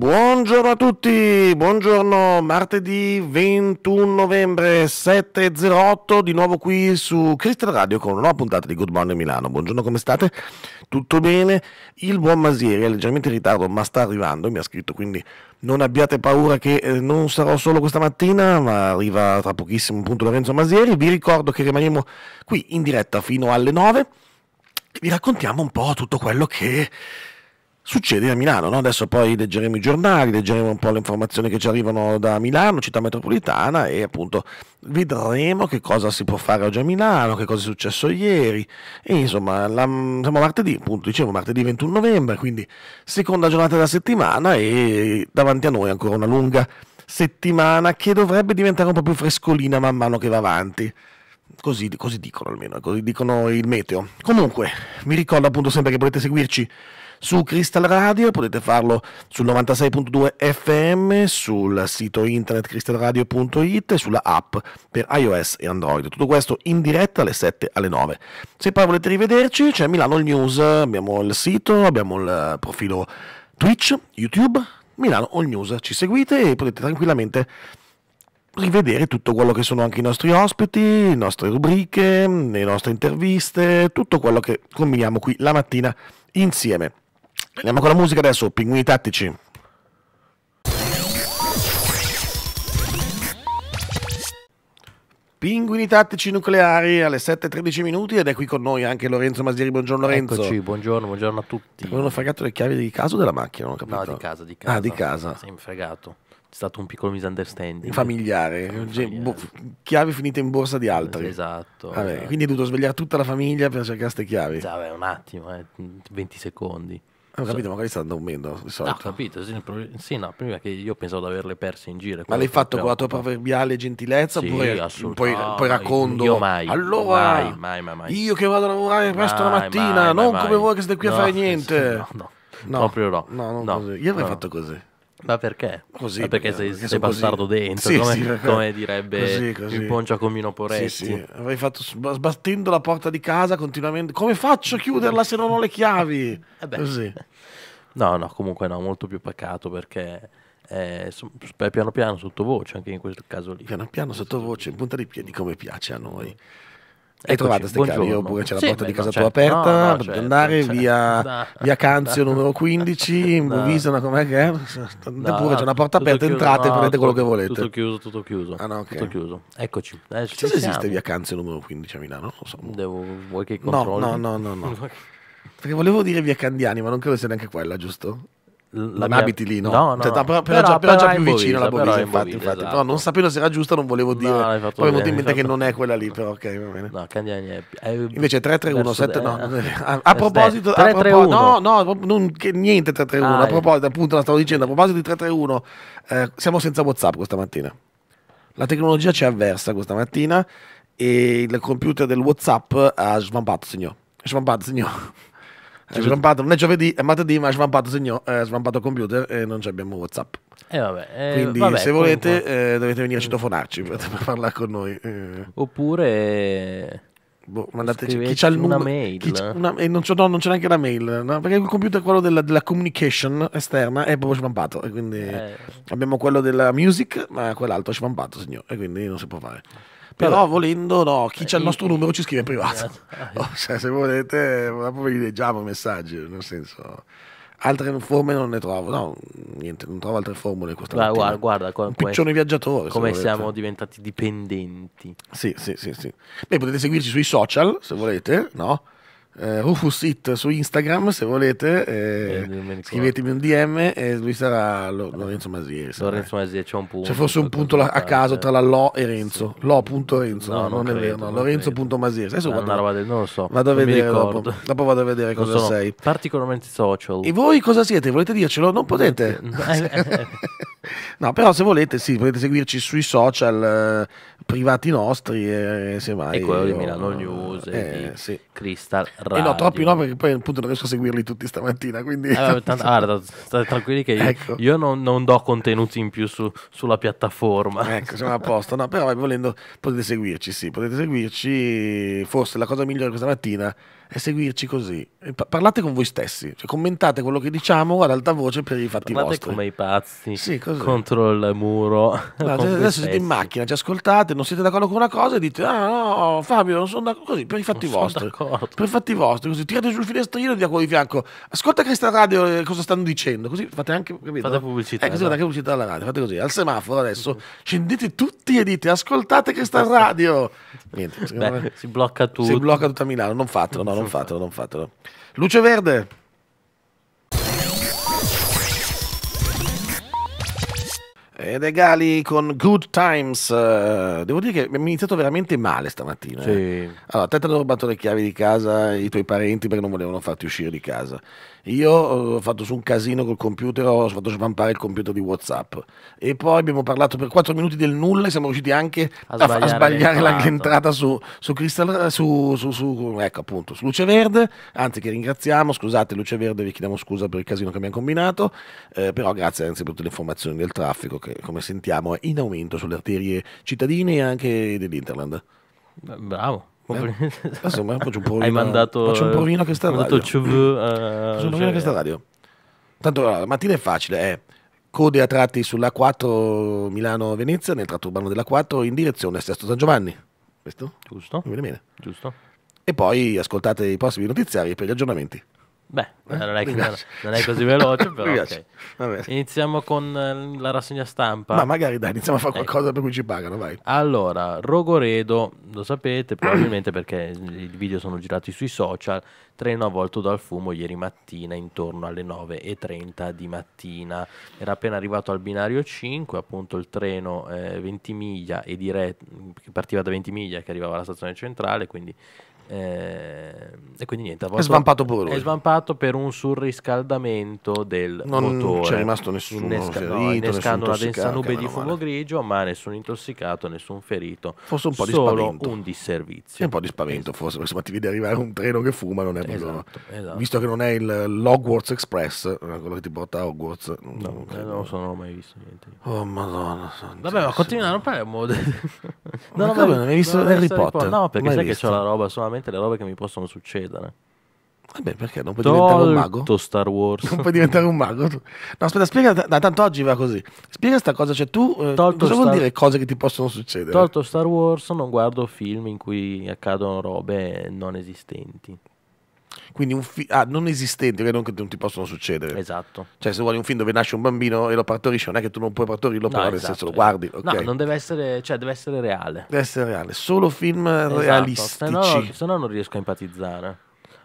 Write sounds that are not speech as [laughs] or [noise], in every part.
Buongiorno a tutti, buongiorno, martedì 21 novembre 7.08, di nuovo qui su Crystal Radio con una nuova puntata di Good Morning Milano. Buongiorno, come state? Tutto bene? Il buon Masieri è leggermente in ritardo ma sta arrivando, mi ha scritto, quindi non abbiate paura che eh, non sarò solo questa mattina, ma arriva tra pochissimo appunto Lorenzo Masieri. Vi ricordo che rimaniamo qui in diretta fino alle 9 e vi raccontiamo un po' tutto quello che succede a Milano. No? Adesso poi leggeremo i giornali, leggeremo un po' le informazioni che ci arrivano da Milano, città metropolitana e appunto vedremo che cosa si può fare oggi a Milano, che cosa è successo ieri. E insomma, la, siamo martedì, appunto, dicevo martedì 21 novembre, quindi seconda giornata della settimana e davanti a noi ancora una lunga settimana che dovrebbe diventare un po' più frescolina man mano che va avanti. Così, così dicono almeno, così dicono il meteo. Comunque, vi ricordo appunto sempre che potete seguirci su Crystal Radio, potete farlo sul 96.2 FM, sul sito internet crystalradio.it e sulla app per iOS e Android. Tutto questo in diretta alle 7 alle 9. Se poi volete rivederci c'è Milano All News, abbiamo il sito, abbiamo il profilo Twitch, YouTube, Milano All News. Ci seguite e potete tranquillamente rivedere tutto quello che sono anche i nostri ospiti, le nostre rubriche, le nostre interviste, tutto quello che combiniamo qui la mattina insieme. Andiamo con la musica adesso, pinguini tattici. Pinguini tattici nucleari alle 7.13 minuti ed è qui con noi anche Lorenzo Masieri. Buongiorno Lorenzo. Eccoci, buongiorno, buongiorno a tutti. Mi hanno fregato le chiavi di casa o della macchina? Non ho capito. No, di casa, di ah, casa. Ah, di casa. Sì, mi fregato. C'è stato un piccolo misunderstanding. Familiare. Cioè, familiare. Boh, chiavi finite in borsa di altri. Esatto. Vabbè, esatto. Quindi hai dovuto svegliare tutta la famiglia per cercare queste chiavi. Sì, vabbè, un attimo, eh. 20 secondi. Ho capito, so, magari sta dormendo. meno. No, capito, sì, sì, no, prima che io pensavo di averle perse in giro. Ma l'hai fatto con la tua proverbiale gentilezza? Sì, oppure poi, no, poi racconto. Io mai. Allora, mai, mai, mai, mai. io che vado a lavorare presto la mattina, mai, non mai, come voi che siete qui no, a fare [laughs] niente. No, no, no, proprio no. no, no, no io avrei fatto così. Ma perché? Così, Ma perché, perché sei, perché sei bastardo così. dentro, sì, come, sì, come, direbbe così, così. il buon Giacomino Poretti. Sì, sì. Avrei fatto sbattendo la porta di casa continuamente. Come faccio a chiuderla se non ho le chiavi? [laughs] Eh no, no, comunque no, molto più pacato perché eh, piano piano sottovoce anche in questo caso lì. Piano piano sottovoce, in punta di piedi come piace a noi. E trovate queste chiavi? Oppure c'è la sì, porta di casa tua aperta, no, no, certo, andare certo. via, [laughs] via, Canzio numero 15, [laughs] in no. Buvisana, com'è che è? Eppure c'è una porta aperta, chiuso, entrate e prendete quello che volete. Tutto chiuso, tutto chiuso. Ah, okay. Tutto chiuso. Eccoci. Eh, ci se esiste via Canzio numero 15 a Milano? non So. Devo, vuoi che controlli? No, no, no, no. [laughs] Perché volevo dire via Candiani, ma non credo sia neanche quella, giusto? non abiti lì, no? No, no. Cioè, no. Però, però, però, già, però, già, più vicino alla Bovisa, infatti, Bovisa, infatti. Esatto. Però non sapendo se era giusta non volevo dire. No, Poi venuto in mente che esatto. non è quella lì, però ok, va bene. No, Candiani è... è... Invece 3-3-1-7, eh, [laughs] no. a, proposito... no, no, non, che, niente 3-3-1. Ah, a proposito, appunto, la stavo dicendo, a proposito di 3-3-1, eh, siamo senza WhatsApp questa mattina. La tecnologia ci è avversa questa mattina e il computer del WhatsApp ha svampato, signor. Svampato, signor. È svampato, non è giovedì, è martedì, ma ha svampato, segno, svampato computer e non abbiamo Whatsapp. Eh vabbè, eh, Quindi vabbè, se volete comunque... eh, dovete venire a citofonarci per, per [laughs] parlare con noi. Eh. Oppure... Boh, mandateci chi c'ha il una numero, mail. Una, e non c'è, no, non c'è neanche la mail, no? perché il computer quello della, della communication esterna è proprio svampato. E quindi eh. abbiamo quello della music, ma quell'altro è svampato, signore, e quindi non si può fare. Però Vabbè. volendo, no, chi c'ha il eh, nostro numero ci scrive in privato. Esatto. [laughs] Oh, cioè, se volete, dopo vi leggiamo i messaggi, nel senso altre forme non ne trovo, no, niente, non trovo altre formule questa guarda, mattina. Guarda, guarda, un piccione viaggiatore. Come siamo diventati dipendenti. Sì, sì, sì, sì. Beh, potete seguirci sui social, se volete, no? eh, Rufus It su Instagram se volete eh, eh scrivetemi un DM e lui sarà Lo- Lorenzo Masieri Lorenzo Masieri c'è un punto c'è forse un punto la- a caso tra la Lo e Renzo sì. Lo.Renzo no, no non, non credo, è vero no. Lorenzo.Masieri adesso vado, roba del, non lo so vado a vedere dopo. dopo. vado a vedere cosa sei particolarmente social e voi cosa siete volete dircelo non potete [laughs] eh, [laughs] no però se volete sì potete seguirci sui social eh, privati nostri eh, semmai e quello di Milano News eh, sì. Crystal radio. Eh no, troppi no, perché poi appunto non riesco a seguirli tutti stamattina. Quindi... Eh, tanto, [laughs] guarda, state tranquilli che io, ecco. io non, non, do contenuti in più su, sulla piattaforma. Ecco, siamo a posto. No, però volendo potete seguirci, sì, potete seguirci. Forse la cosa migliore questa mattina e seguirci così. E parlate con voi stessi, cioè commentate quello che diciamo ad alta voce per i fatti parlate vostri. come i pazzi sì, contro il muro. No, cioè, adesso siete in macchina, ci ascoltate, non siete d'accordo con una cosa e dite ah no Fabio non sono d'accordo, così per i fatti non vostri. Per i fatti vostri, così tirate sul finestrino e dia di fianco ascolta questa radio eh, cosa stanno dicendo, così fate anche capito? Fate pubblicità. Eh, così fate anche pubblicità alla radio, fate così, al semaforo adesso scendete tutti e dite ascoltate questa radio. Niente, Beh, me... si blocca tutto. Si blocca tutta Milano, non fatelo, no, non fatelo, non fatelo. Luce verde. Ed è Gali con Good Times. Eh, devo dire che mi è iniziato veramente male stamattina. Eh. Sì. Allora, te ti hanno rubato le chiavi di casa i tuoi parenti perché non volevano farti uscire di casa. Io eh, ho fatto su un casino col computer, ho fatto svampare il computer di WhatsApp. E poi abbiamo parlato per 4 minuti del nulla e siamo riusciti anche a, a sbagliare, a sbagliare l'entrata su, su, Crystal, su, su, su, ecco, appunto, su Luce Verde. Anzi, che ringraziamo. Scusate, Luce Verde, vi chiediamo scusa per il casino che abbiamo combinato. Eh, però grazie anzi per tutte le informazioni del traffico che, come sentiamo, è in aumento sulle arterie cittadine e anche dell'Interland. Bravo. Eh? Insomma, faccio un provino. Hai mandato, faccio un provino a questa radio. Mandato CV, uh, faccio un provino cioè... a questa radio. Tanto la mattina è facile, è code a tratti sulla 4 Milano-Venezia, nel tratto urbano della 4, in direzione a Sesto San Giovanni. Questo? Giusto. Mi viene bene. Giusto. E poi ascoltate i prossimi notiziari per gli aggiornamenti. Beh, eh? non, è, non, non, è così veloce, [laughs] però. okay. Iniziamo con eh, la rassegna stampa. Ma magari dai, iniziamo a fare ecco. qualcosa eh. per cui ci pagano, vai. Allora, Rogoredo, lo sapete probabilmente perché i video sono girati sui social, treno avvolto dal fumo ieri mattina intorno alle 9.30 di mattina. Era appena arrivato al binario 5, appunto il treno eh, 20 miglia e dire- che partiva da 20 miglia e che arrivava alla stazione centrale, quindi eh, e quindi niente, è svampato pure. È svampato per un surriscaldamento del non motore. Non c'è rimasto nessuno Nesca- ferito, no, innescando una densa nube di fumo male. grigio, ma nessun intossicato, nessun ferito. Forse un po' di spavento. un disservizio. E un po' di spavento, esatto. forse, perché se ti vede arrivare un treno che fuma non è proprio... Esatto, esatto. Visto che non è il Hogwarts Express, quello che ti porta a Hogwarts. No, non, eh, non sono mai visto niente. Oh madonna. Vabbè, ma continuiamo a parlare. [laughs] non ho mai visto Harry Potter. No, perché sai che c'ho la roba solamente veramente le robe che mi possono succedere. Vabbè, perché non puoi Tolto diventare un mago? Star Wars. Non puoi diventare un mago. No, aspetta, spiega. Da, tanto oggi va così. Spiega questa cosa. Cioè, tu eh, Tolto cosa Star... vuol dire cose che ti possono succedere? Tolto Star Wars, non guardo film in cui accadono robe non esistenti. Quindi un film ah, non esistente, che non, che non ti possono succedere. Esatto. Cioè, se vuoi un film dove nasce un bambino e lo partorisci, non è che tu non puoi partorirlo, no, però esatto, nel senso lo esatto. guardi. Okay. No, non deve essere, cioè, deve essere reale. Deve essere reale, solo film esatto, realistici. Se no, se no non riesco a empatizzare.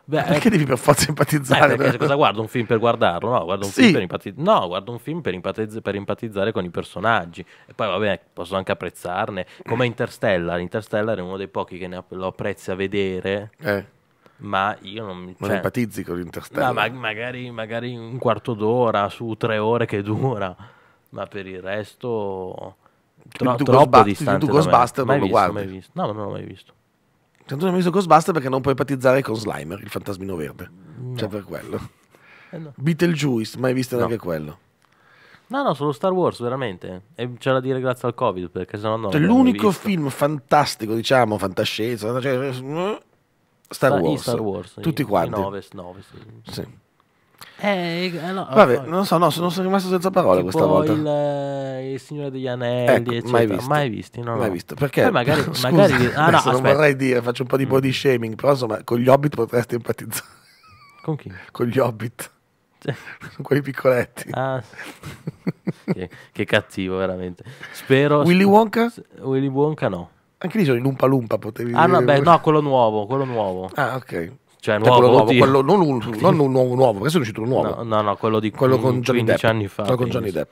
Beh, perché eh, devi per forza empatizzare? Eh, perché cosa guardo un film per guardarlo? No, guardo un sì. film, per, empatiz- no, guardo un film per, empatiz- per, empatizzare con i personaggi. E poi, vabbè, posso anche apprezzarne. Come Interstellar. Interstellar è uno dei pochi che ne- lo apprezza a vedere. Eh ma io non mi... Cioè, non empatizzi con l'Interstellar? No, ma magari, magari, un quarto d'ora su tre ore che dura, ma per il resto... Tro- tu troppo distante tu Ghostbuster non lo visto, guardi? Visto. No, non l'ho mai visto. Tanto non hai visto Ghostbuster perché non puoi empatizzare con Slimer, il fantasmino verde. No. Cioè per quello. Eh no. Beetlejuice, mai visto no. neanche quello. No, no, solo Star Wars, veramente. E c'è da dire grazie al Covid, perché sennò no. Cioè, l'unico film fantastico, diciamo, fantascienza, cioè, eh, Star Sta Wars. Star Wars sì. Tutti quanti. 9, 9 sì. sì. Eh, eh no, Vabbè, poi, oh, non so, no, sono, sono rimasto senza parole questa volta. Il, eh, il Signore degli Anelli, ecco, mai, visto. mai visti. No, mai no. visto. Perché? Poi magari, [laughs] Scusa, magari... Ah, no, non vorrei dire, faccio un po' di mm. body shaming, però insomma, con gli hobbit potresti empatizzare. Con chi? [laughs] Con gli hobbit. Con quei piccoletti. Ah, che, che, cattivo, veramente. Spero. Willy Wonka? Willy Wonka no. Anche lì sono in Umpa Lumpa potevi Ah no, beh, no, quello nuovo, quello nuovo. Ah, ok. Cioè, cioè nuovo, quello nuovo, quello, non, un, [laughs] non un nuovo nuovo, questo è uscito un nuovo. No, no, no quello di quello con 15 Depp. anni fa. Quello con Johnny Depp.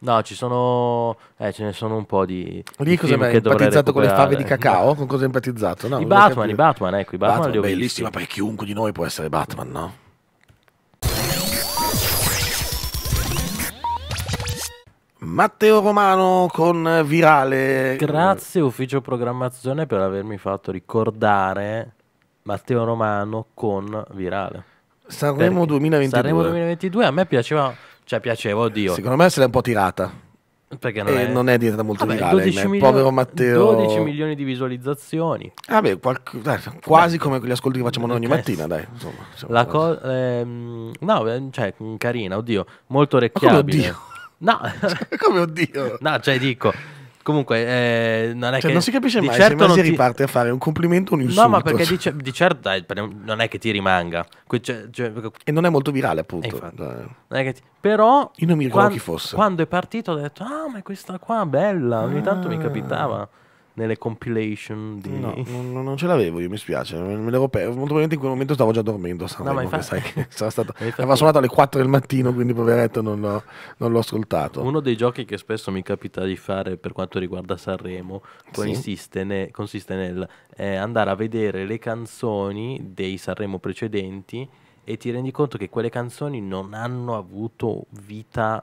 No, ci sono. Eh, ce ne sono un po' di. Lì cosa hai empatizzato con le fave di cacao? No. Con cosa hai empatizzato? No, I Batman, capire. i Batman, ecco, i Batman, Batman li ho bellissima, visti. poi chiunque di noi può essere Batman, no? Matteo Romano con Virale. Grazie ufficio programmazione per avermi fatto ricordare Matteo Romano con Virale. Sanremo 2022. Sanremo 2022 a me piaceva, cioè piaceva, oddio. Secondo me se l'è un po' tirata. Perché non, è... non è diventata molto Vabbè, virale, eh, milioni... povero Matteo. 12 milioni di visualizzazioni. Vabbè, ah, qualche... dai, quasi come gli ascolti che facciamo noi ogni eh, mattina, dai. Insomma, La cosa... Ehm... no, cioè, carina, oddio, molto orecchiabile. Oh, oddio. No. [laughs] Come oddio. No, cioè dico... Comunque, eh, non è cioè, che. Non si capisce mai certo se non ti... riparte a fare un complimento o un insulto. No, ma perché di, di, certo dai, non è che ti rimanga. Cioè, cioè e non è molto virale, appunto. Infatti, ti... Però. Io non mi ricordo quando, chi fosse. Quando è partito, ho detto, ah, ma questa qua bella. Ogni tanto mi ah. capitava nelle compilation di... No, non, non, ce l'avevo io, mi spiace. Me l'ero perso. Molto probabilmente in quel momento stavo già dormendo. San no, Remo, infatti... sai che sarà stato... [laughs] Aveva suonato alle 4 del mattino, quindi poveretto non, ho, non, l'ho ascoltato. Uno dei giochi che spesso mi capita di fare per quanto riguarda Sanremo consiste, sì. ne, consiste nel eh, andare a vedere le canzoni dei Sanremo precedenti e ti rendi conto che quelle canzoni non hanno avuto vita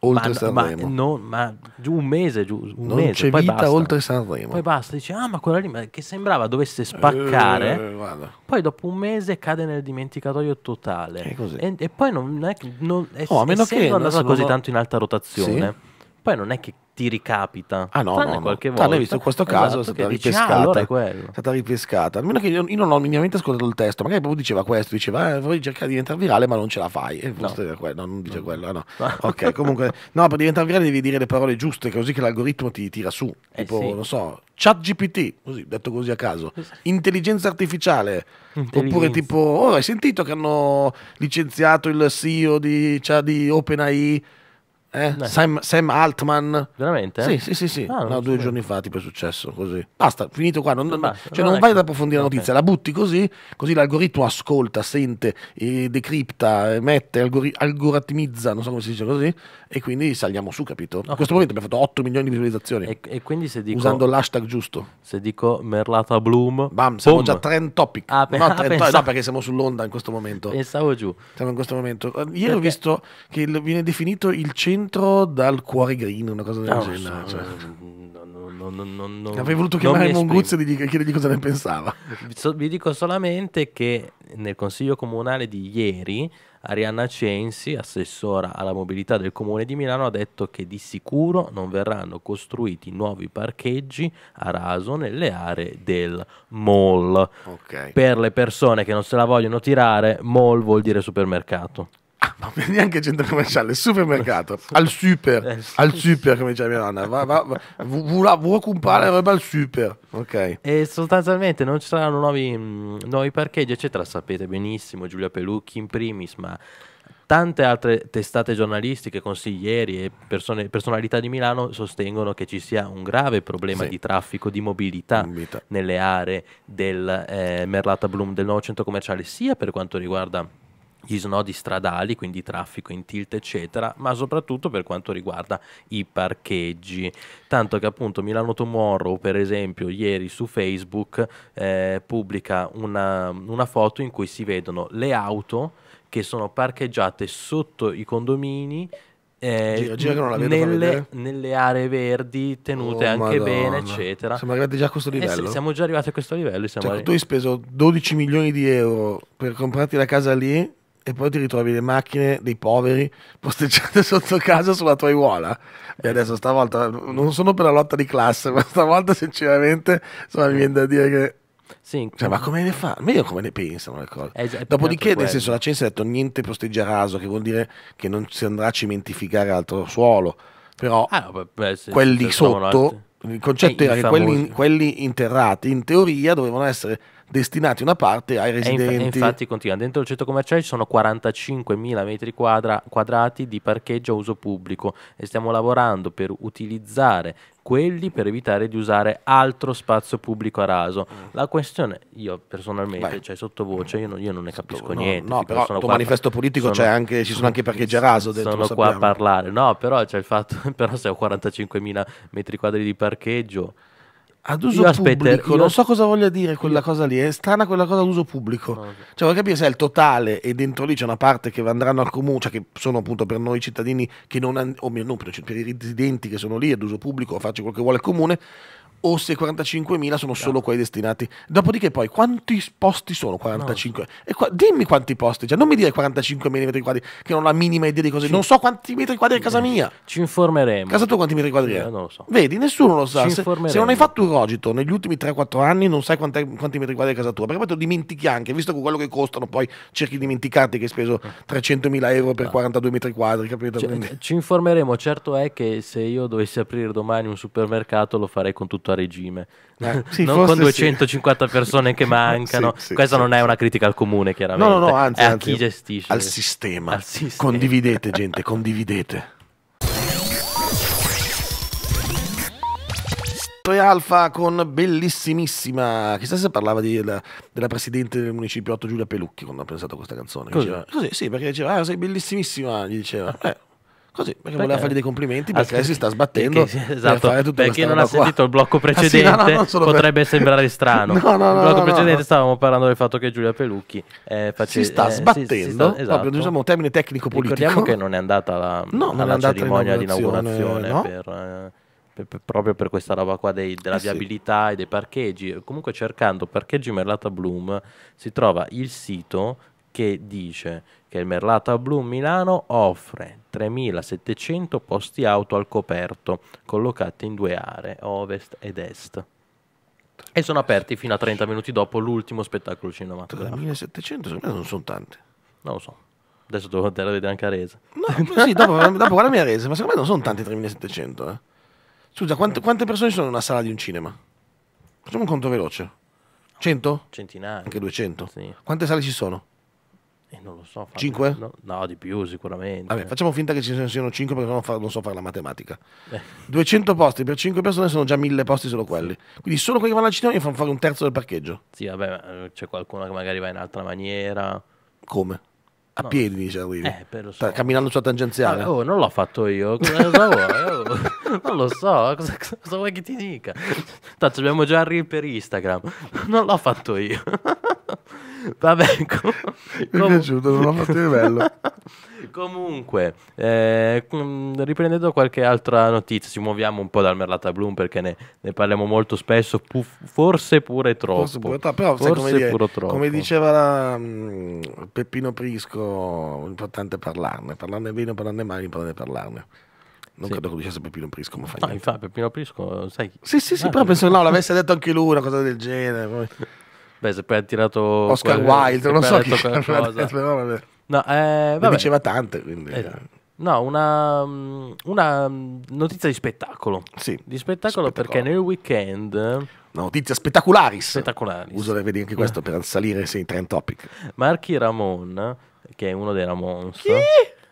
oltre ma, Sanremo. Ma, no, ma giù un mese, giù un non mese. C'è poi vita basta. oltre Sanremo. Poi basta, dice, ah ma quella lì che sembrava dovesse spaccare, eh, poi dopo un mese cade nel dimenticatoio totale. E, e, poi non è, che non, è, oh, a meno che non così tanto in alta rotazione. Sì poi non è che ti ricapita. Ah no, Tranne no, qualche no. volta. Tranne visto questo caso esatto, è stata ripescata. Dici, ah, allora è quello. È stata ripescata. Almeno che io, io non ho minimamente ascoltato il testo, magari proprio diceva questo, diceva eh, vuoi cercare di diventare virale ma non ce la fai. E no. no, non dice no. quello, no. no. [laughs] ok, comunque no, per diventare virale devi dire le parole giuste, così che l'algoritmo ti tira su. Eh, tipo, sì. non so, chat GPT, così, detto così a caso, intelligenza artificiale, intelligenza. oppure tipo, oh hai sentito che hanno licenziato il CEO di, cioè, di OpenAI? Eh? Sam, Sam, Altman. Veramente? Sì, sì, sì, sì. Ah, no, due giorni fa tipo è successo così. Basta, finito qua. Non, Basta, cioè, non, non vai ad approfondire la notizia, okay. la butti così, così l'algoritmo ascolta, sente, eh, decripta, eh, mette, algori- algoritmizza, non so come si dice così, e quindi saliamo su, capito? Okay. In questo momento abbiamo fatto 8 milioni di visualizzazioni. E, e quindi se dico... Usando l'hashtag giusto. Se dico Merlata Bloom... Bam, siamo boom. già trend topic. Ah, pe- no, trend ah, topic, no, perché siamo sull'onda in questo momento. Pensavo giù. Siamo in questo momento. Eh, ieri perché? ho visto che viene definito il centro dentro dal cuore green, una cosa del no, ah, genere. So, cioè. Eh, no, no, Avrei voluto chiamare Monguzzi e chiedergli cosa ne pensava. Vi dico solamente che nel consiglio comunale di ieri Arianna Censi, assessora alla mobilità del comune di Milano, ha detto che di sicuro non verranno costruiti nuovi parcheggi a raso nelle aree del mall. Okay. Per le persone che non se la vogliono tirare, mall vuol dire supermercato ma [laughs] neanche centro commerciale, il supermercato, al super, eh, al super come diceva mia nonna, va, va, va, vuoi comprare roba al super, ok? E sostanzialmente non ci saranno nuovi, mm, nuovi parcheggi, eccetera, sapete benissimo Giulia Pelucchi in primis, ma tante altre testate giornalistiche, consiglieri e persone, personalità di Milano sostengono che ci sia un grave problema sì. di traffico, di mobilità, mobilità. nelle aree del eh, Merlata Bloom del nuovo centro commerciale, sia per quanto riguarda gli snodi stradali, quindi traffico in tilt eccetera, ma soprattutto per quanto riguarda i parcheggi. Tanto che appunto Milano Tomorrow per esempio ieri su Facebook eh, pubblica una, una foto in cui si vedono le auto che sono parcheggiate sotto i condomini eh, gira, gira nelle, nelle, aree verdi tenute oh, anche Madonna. bene, eccetera. Siamo arrivati già a questo eh, livello. Eh, siamo già arrivati a questo livello. Cioè, tu hai speso 12 milioni di euro per comprarti la casa lì e poi ti ritrovi le macchine dei poveri [laughs] posteggiate sotto casa sulla tua iuola. E adesso stavolta non sono per la lotta di classe, [laughs] ma stavolta sinceramente insomma, mi viene da dire che sì, cioè, ma come ne fa? Meglio come ne pensano le cose. Eh, è, Dopodiché, nel senso, la Censi ha detto niente posteggia raso, che vuol dire che non si andrà a cementificare altro suolo. Però ah, beh, sì, quelli sotto, il concetto Ehi, era che quelli, quelli, interrati in teoria dovevano essere destinati una parte ai residenti. E inf- infatti continua, dentro il centro commerciale ci sono 45.000 metri quadra- quadrati di parcheggio a uso pubblico e stiamo lavorando per utilizzare quelli per evitare di usare altro spazio pubblico a raso. Mm. La questione, io personalmente, Vai. cioè sottovoce, io non, io non ne capisco no, niente. No, però sono tuo manifesto politico sono, anche, ci sono anche parcheggi a raso dentro. Sono qua a parlare, no, però c'è il fatto, [laughs] però se ho 45.000 metri quadri di parcheggio ad uso io pubblico, eh, non so cosa voglia dire quella cosa lì, è strana quella cosa ad uso pubblico. Ah, okay. Cioè, voglio capire se è il totale e dentro lì c'è una parte che andranno al comune, cioè che sono appunto per noi cittadini che non hanno, o meno, per i residenti che sono lì ad uso pubblico, faccio quello che vuole il comune, o se 45.000 sono solo quelli destinati. Dopodiché poi, quanti posti sono 45? No. Qua, dimmi quanti posti, cioè, non mi dire 45.000 metri quadri, che non ho la minima idea di cosa... Ci... Non so quanti metri quadri è casa eh, mia. Ci informeremo. Casa tua quanti metri quadri è? Eh, non lo so. Vedi, nessuno lo sa. Se, se, non hai fatto un rogito negli ultimi 3-4 anni, non sai quanti, quanti metri quadri è casa tua, perché poi te lo dimentichi anche, visto che quello che costano, poi cerchi di dimenticarti che hai speso 300.000 eh. euro per ah. no. 42 metri quadri, capito? Ci, ci informeremo, certo è che se io dovessi aprire domani un supermercato lo farei con tutto tutto a regime. Eh, [laughs] sì, non con 250 sì. persone che [laughs] mancano. sì, Questa non è una critica al comune, chiaramente. No, no, no anzi, è a chi gestisce. Al sistema. al sistema. Condividete, gente, condividete. e Alfa con bellissimissima. Chissà se parlava di, la, della, presidente del municipio 8 Giulia Pelucchi quando ha pensato a questa canzone. Così? Diceva, così, sì, perché diceva, ah, sei bellissimissima. Gli diceva, [laughs] eh. Così, perché, perché voleva fargli dei complimenti ah, perché si sta sbattendo. Perché, esatto, per per chi non ha qua. sentito il blocco precedente ah, sì, no, no, potrebbe per... sembrare [laughs] strano. no, no, no, il blocco precedente stavamo parlando del fatto che Giulia Pelucchi eh, face... si sta sbattendo, eh, si, si sta, esatto. proprio diciamo un termine tecnico-politico. Ricordiamo che non è andata la, no, alla andata cerimonia di inaugurazione no? per... Eh, per, proprio per questa roba qua dei, della eh viabilità sì. e dei parcheggi. Comunque cercando parcheggi Merlata Bloom si trova il sito che dice che il Merlata Blu Milano offre 3.700 posti auto al coperto, collocati in due aree, ovest ed est. E sono aperti fino a 30 minuti dopo l'ultimo spettacolo cinematografico. 3.700 secondo me non sono tante. Non lo so. Adesso devo andare a vedere anche a Rese. No, sì, dopo, [laughs] dopo guardami a Rese, ma secondo me non sono tanti 3.700. Eh. Scusa, quante, quante persone sono in una sala di un cinema? Facciamo un conto veloce. 100? Centinaia. Anche 200. Sì. Quante sale ci sono? E eh, non lo so. 5? No, no, di più sicuramente. Vabbè, facciamo finta che ci siano 5 perché non, fa, non so fare la matematica. Eh. 200 posti per 5 persone sono già 1000 posti solo quelli. Quindi solo quelli che vanno al cinema mi fanno fare un terzo del parcheggio. Sì, vabbè, eh, c'è qualcuno che magari va in altra maniera. Come? A no. piedi dice Eh, per lo cioè, Camminando sulla tangenziale. Ah, oh, non l'ho fatto io. Cosa vuoi? Oh, [laughs] non lo so. Cosa, cosa, vuoi che ti dica? Tanto abbiamo già Reel per Instagram. Non l'ho fatto io. [laughs] [laughs] Vabbè, com- mi è com- piaciuto, non ho fatto di bello. [laughs] Comunque, eh, riprendendo qualche altra notizia, ci muoviamo un po' dal Merlata Bloom perché ne, ne parliamo molto spesso, pu- forse pure troppo. Forse pure, però, forse come, dire, troppo. come diceva la, um, Peppino Prisco, l'importante è parlarne, parlarne bene, o parlarne male, imparare a parlarne. Non sì. credo che dicesse Peppino Prisco, ma fa no, infatti Peppino Prisco, sai... Sì, sì, sì, ah, però eh. penso che no, l'avesse detto anche lui, una cosa del genere. Poi. [laughs] Beh, se poi ha tirato Oscar qual... Wilde, non so chi detto, [laughs] No, eh, vabbè. diceva tante, quindi. Eh, eh. no, una, mm, una, mm, notizia di spettacolo. Sì, di spettacolo, spettacolo. perché nel weekend notizia spettacularis. Spettacularis. Uso le vedi anche questo eh. per salire sui trend topic. Marchi Ramon, che è uno dei Ramons. Chi?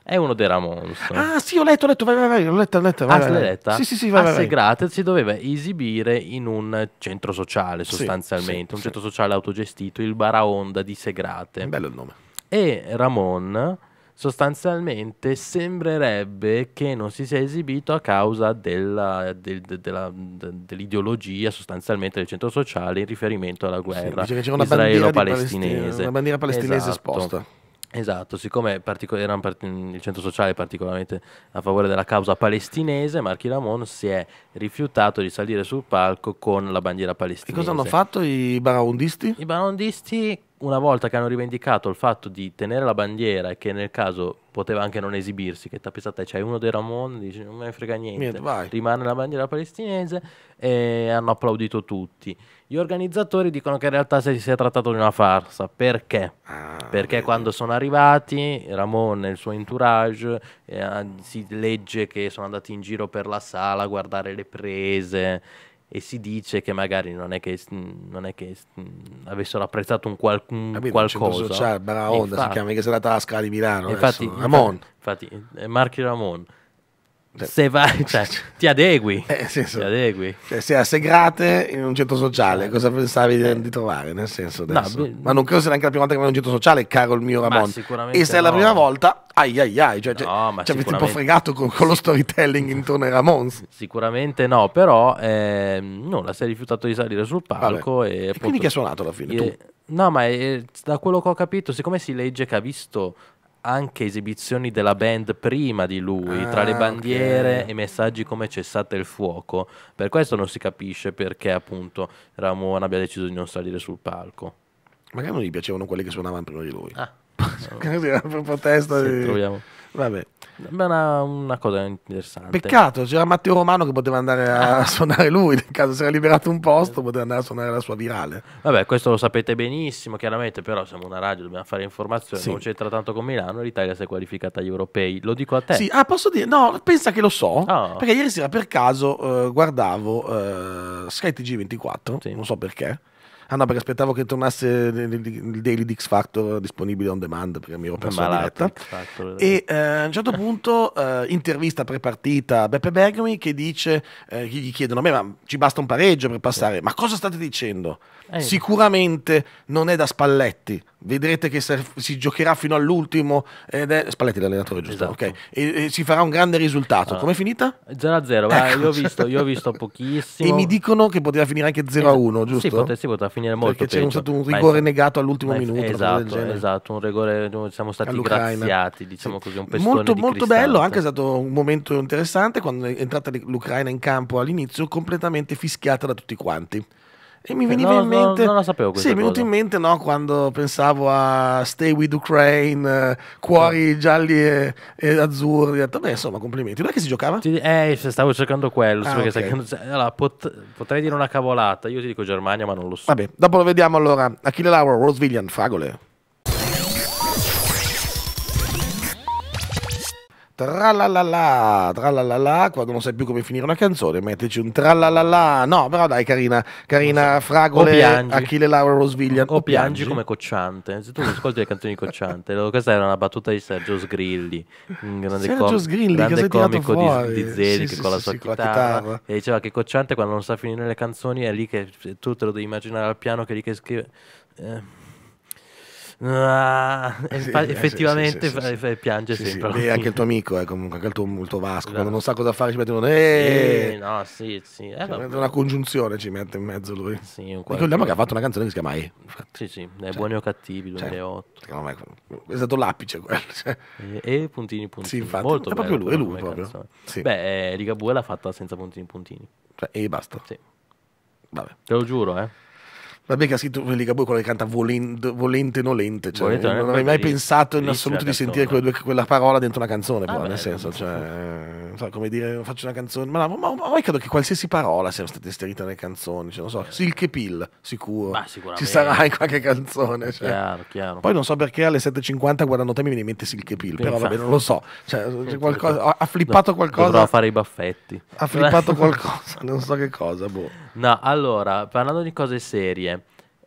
È uno dei Ramones. Ah, sì, ho letto, ho letto, vai, vai, vai, ho letto, ho letto. Vai, ah, vai, letta? Sì, sì, sì, vai, ah, vai. Segrate si doveva esibire in un centro sociale, sostanzialmente, sì, un sì, centro sociale autogestito, il Baraonda di Segrate. Bello il nome. E Ramon sostanzialmente sembrerebbe che non si sia esibito a causa della, del, de, della, de, dell'ideologia sostanzialmente del centro sociale in riferimento alla guerra sì, israelo-palestinese. Una bandiera palestinese esatto. esposta. Esatto, siccome particol- era part- il centro sociale particolarmente a favore della causa palestinese, Marchi Ramon si è rifiutato di salire sul palco con la bandiera palestinese. E cosa hanno fatto i baraondisti? I baraondisti una volta che hanno rivendicato il fatto di tenere la bandiera e che nel caso poteva anche non esibirsi, che tappezzata c'è uno dei Ramon, dice non me ne frega niente, Miet, rimane la bandiera palestinese e hanno applaudito tutti. Gli organizzatori dicono che in realtà si sia trattato di una farsa, perché? Ah, perché vedi. quando sono arrivati Ramon e il suo entourage eh, si legge che sono andati in giro per la sala a guardare le prese e si dice che magari non è che, non è che mm, avessero apprezzato un, qual, un Capito, qualcosa. Social, brava onda, infatti, si chiama che se la tasca di Milano. Infatti, adesso. Infatti, infatti eh, Marchi Ramon. Se vai, [laughs] cioè, ti adegui, eh, senso, ti adegui. Cioè, se a Segrate in un centro sociale, cosa pensavi di, eh. di trovare? Nel senso adesso. No, ma non credo sia neanche la prima volta che vai in un centro sociale, caro il mio Ramon. E se è no. la prima volta, ai ai ai, cioè, cioè no, ci cioè, avete un po' fregato con, con, lo storytelling intorno ai Ramon. Sicuramente no, però eh, nulla, si è rifiutato di salire sul palco. E, e quindi che ha suonato alla fine? Eh, no, ma eh, da quello che ho capito, siccome si legge che ha visto anche esibizioni della band prima di lui, ah, tra le ah, bandiere okay. e messaggi come cessate il fuoco. Per questo non si capisce perché appunto Ramon abbia deciso di non salire sul palco. Magari non gli piacevano quelli che suonavano prima di lui. Ah. Così, una protesta. Di... Troviamo. Vabbè. Beh, una, una cosa interessante. Peccato, c'era Matteo Romano che poteva andare a ah. [laughs] suonare lui, nel caso si era liberato un posto, eh. poteva andare a suonare la sua virale. Vabbè, questo lo sapete benissimo, chiaramente, però siamo una radio, dobbiamo fare informazioni, sì. non c'entra tanto con Milano, l'Italia si è qualificata agli europei, lo dico a te. Sì, ah, posso dire, no, pensa che lo so, oh. perché ieri sera per caso eh, guardavo eh, Sky TG24, sì. non so perché Ah no, perché aspettavo che tornasse il daily di X Factor disponibile on demand perché mi ero perso la diretta. E eh. eh, a un certo punto, eh, intervista prepartita Beppe Bergami che dice: eh, gli chiedono: a me, ma ci basta un pareggio per passare. Sì. Ma cosa state dicendo? Eh, Sicuramente non è da Spalletti. Vedrete che si giocherà fino all'ultimo. Ed è Spalletti l'allenatore, giusto? Esatto. Okay. E, e, si farà un grande risultato. Allora, Com'è finita? 0 0. Ecco. Io, ho visto, io ho visto pochissimo. [laughs] E mi dicono che poteva finire anche 0 1, esatto. giusto? Sì, poteva, sì, poteva finire molto Perché peggio. c'è stato un rigore ma negato all'ultimo ma minuto. Esatto, esatto, un rigore, siamo stati All'Ucraina. graziati, diciamo così, un pestone Molto, molto bello, anche è stato un momento interessante quando è entrata l'Ucraina in campo all'inizio, completamente fischiata da tutti quanti. E mi veniva no, in mente. No, non la sapevo Sì, mi è venuto in mente no, quando pensavo a Stay with Ukraine, eh, cuori oh. gialli e, e azzurri. Detto, insomma, complimenti. Dove che si giocava? Eh, stavo cercando quello. Ah, okay. cercando... Allora, pot... potrei dire una cavolata. Io ti dico Germania, ma non lo so. Vabbè, dopo lo vediamo allora. Achille Lauro, Rose Villian, Fragole. tra tra la la la, la la la, quando non sai più come finire una canzone, mettici un tra la la la, No, però dai, carina, carina, so. fragole, Achille Lauro Rosviglia. O, o piangi, piangi, come cocciante. Se tu ascolti le canzoni di cocciante, questa era una battuta di Sergio Sgrilli, un grande, com- Sgrilli, grande comico di, di Zeri, sì, sì, con la sua sì, chitarra, chitarra, e diceva che cocciante quando non sa finire le canzoni è lì che tu te lo devi immaginare al piano che è lì che scrive... Eh Ah, [laughs] eh, sì, effettivamente sì, sì, fa- piange sempre. Beh, anche il tuo amico, eh, comunque, anche il tuo, il Vasco, no. quando non sa cosa fare ci mettono... Eh, no, sì, sì. Eh, cioè, una congiunzione ci mette in mezzo lui. Sì, Ricordiamo che ha fatto una canzone che si chiama E. Infatti. Sì, sì, cioè, Buoni o Cattivi, 2008. Cioè, me è stato l'apice quello. Cioè. E, e, puntini puntini. Sì, infatti, Molto è proprio lui, è lui proprio. Sì. Beh, Ligabue eh, l'ha fatta senza puntini puntini. Cioè, e basta. Sì. Vabbè. Te lo giuro, eh. Vabbè che ha scritto in Liga 2 quello che canta volente, volente nolente, cioè, volente, non avrei mai pensato in assoluto di sentire quelle due, quella parola dentro una canzone, ah però, beh, nel senso, cioè, so, come dire, faccio una canzone, ma, no, ma, ma, ma credo che qualsiasi parola sia stata inserita nelle canzoni, cioè, non so, Silke Pill, sicuro, ma ci sarà in qualche canzone, cioè. chiaro, chiaro. poi non so perché alle 7.50 guardando te mi viene in mente Silke Pill, però vabbè, non lo so, cioè, qualcosa, ha flippato qualcosa, dovrò fare i baffetti, ha flippato qualcosa, non so che cosa, boh. No, allora, parlando di cose serie,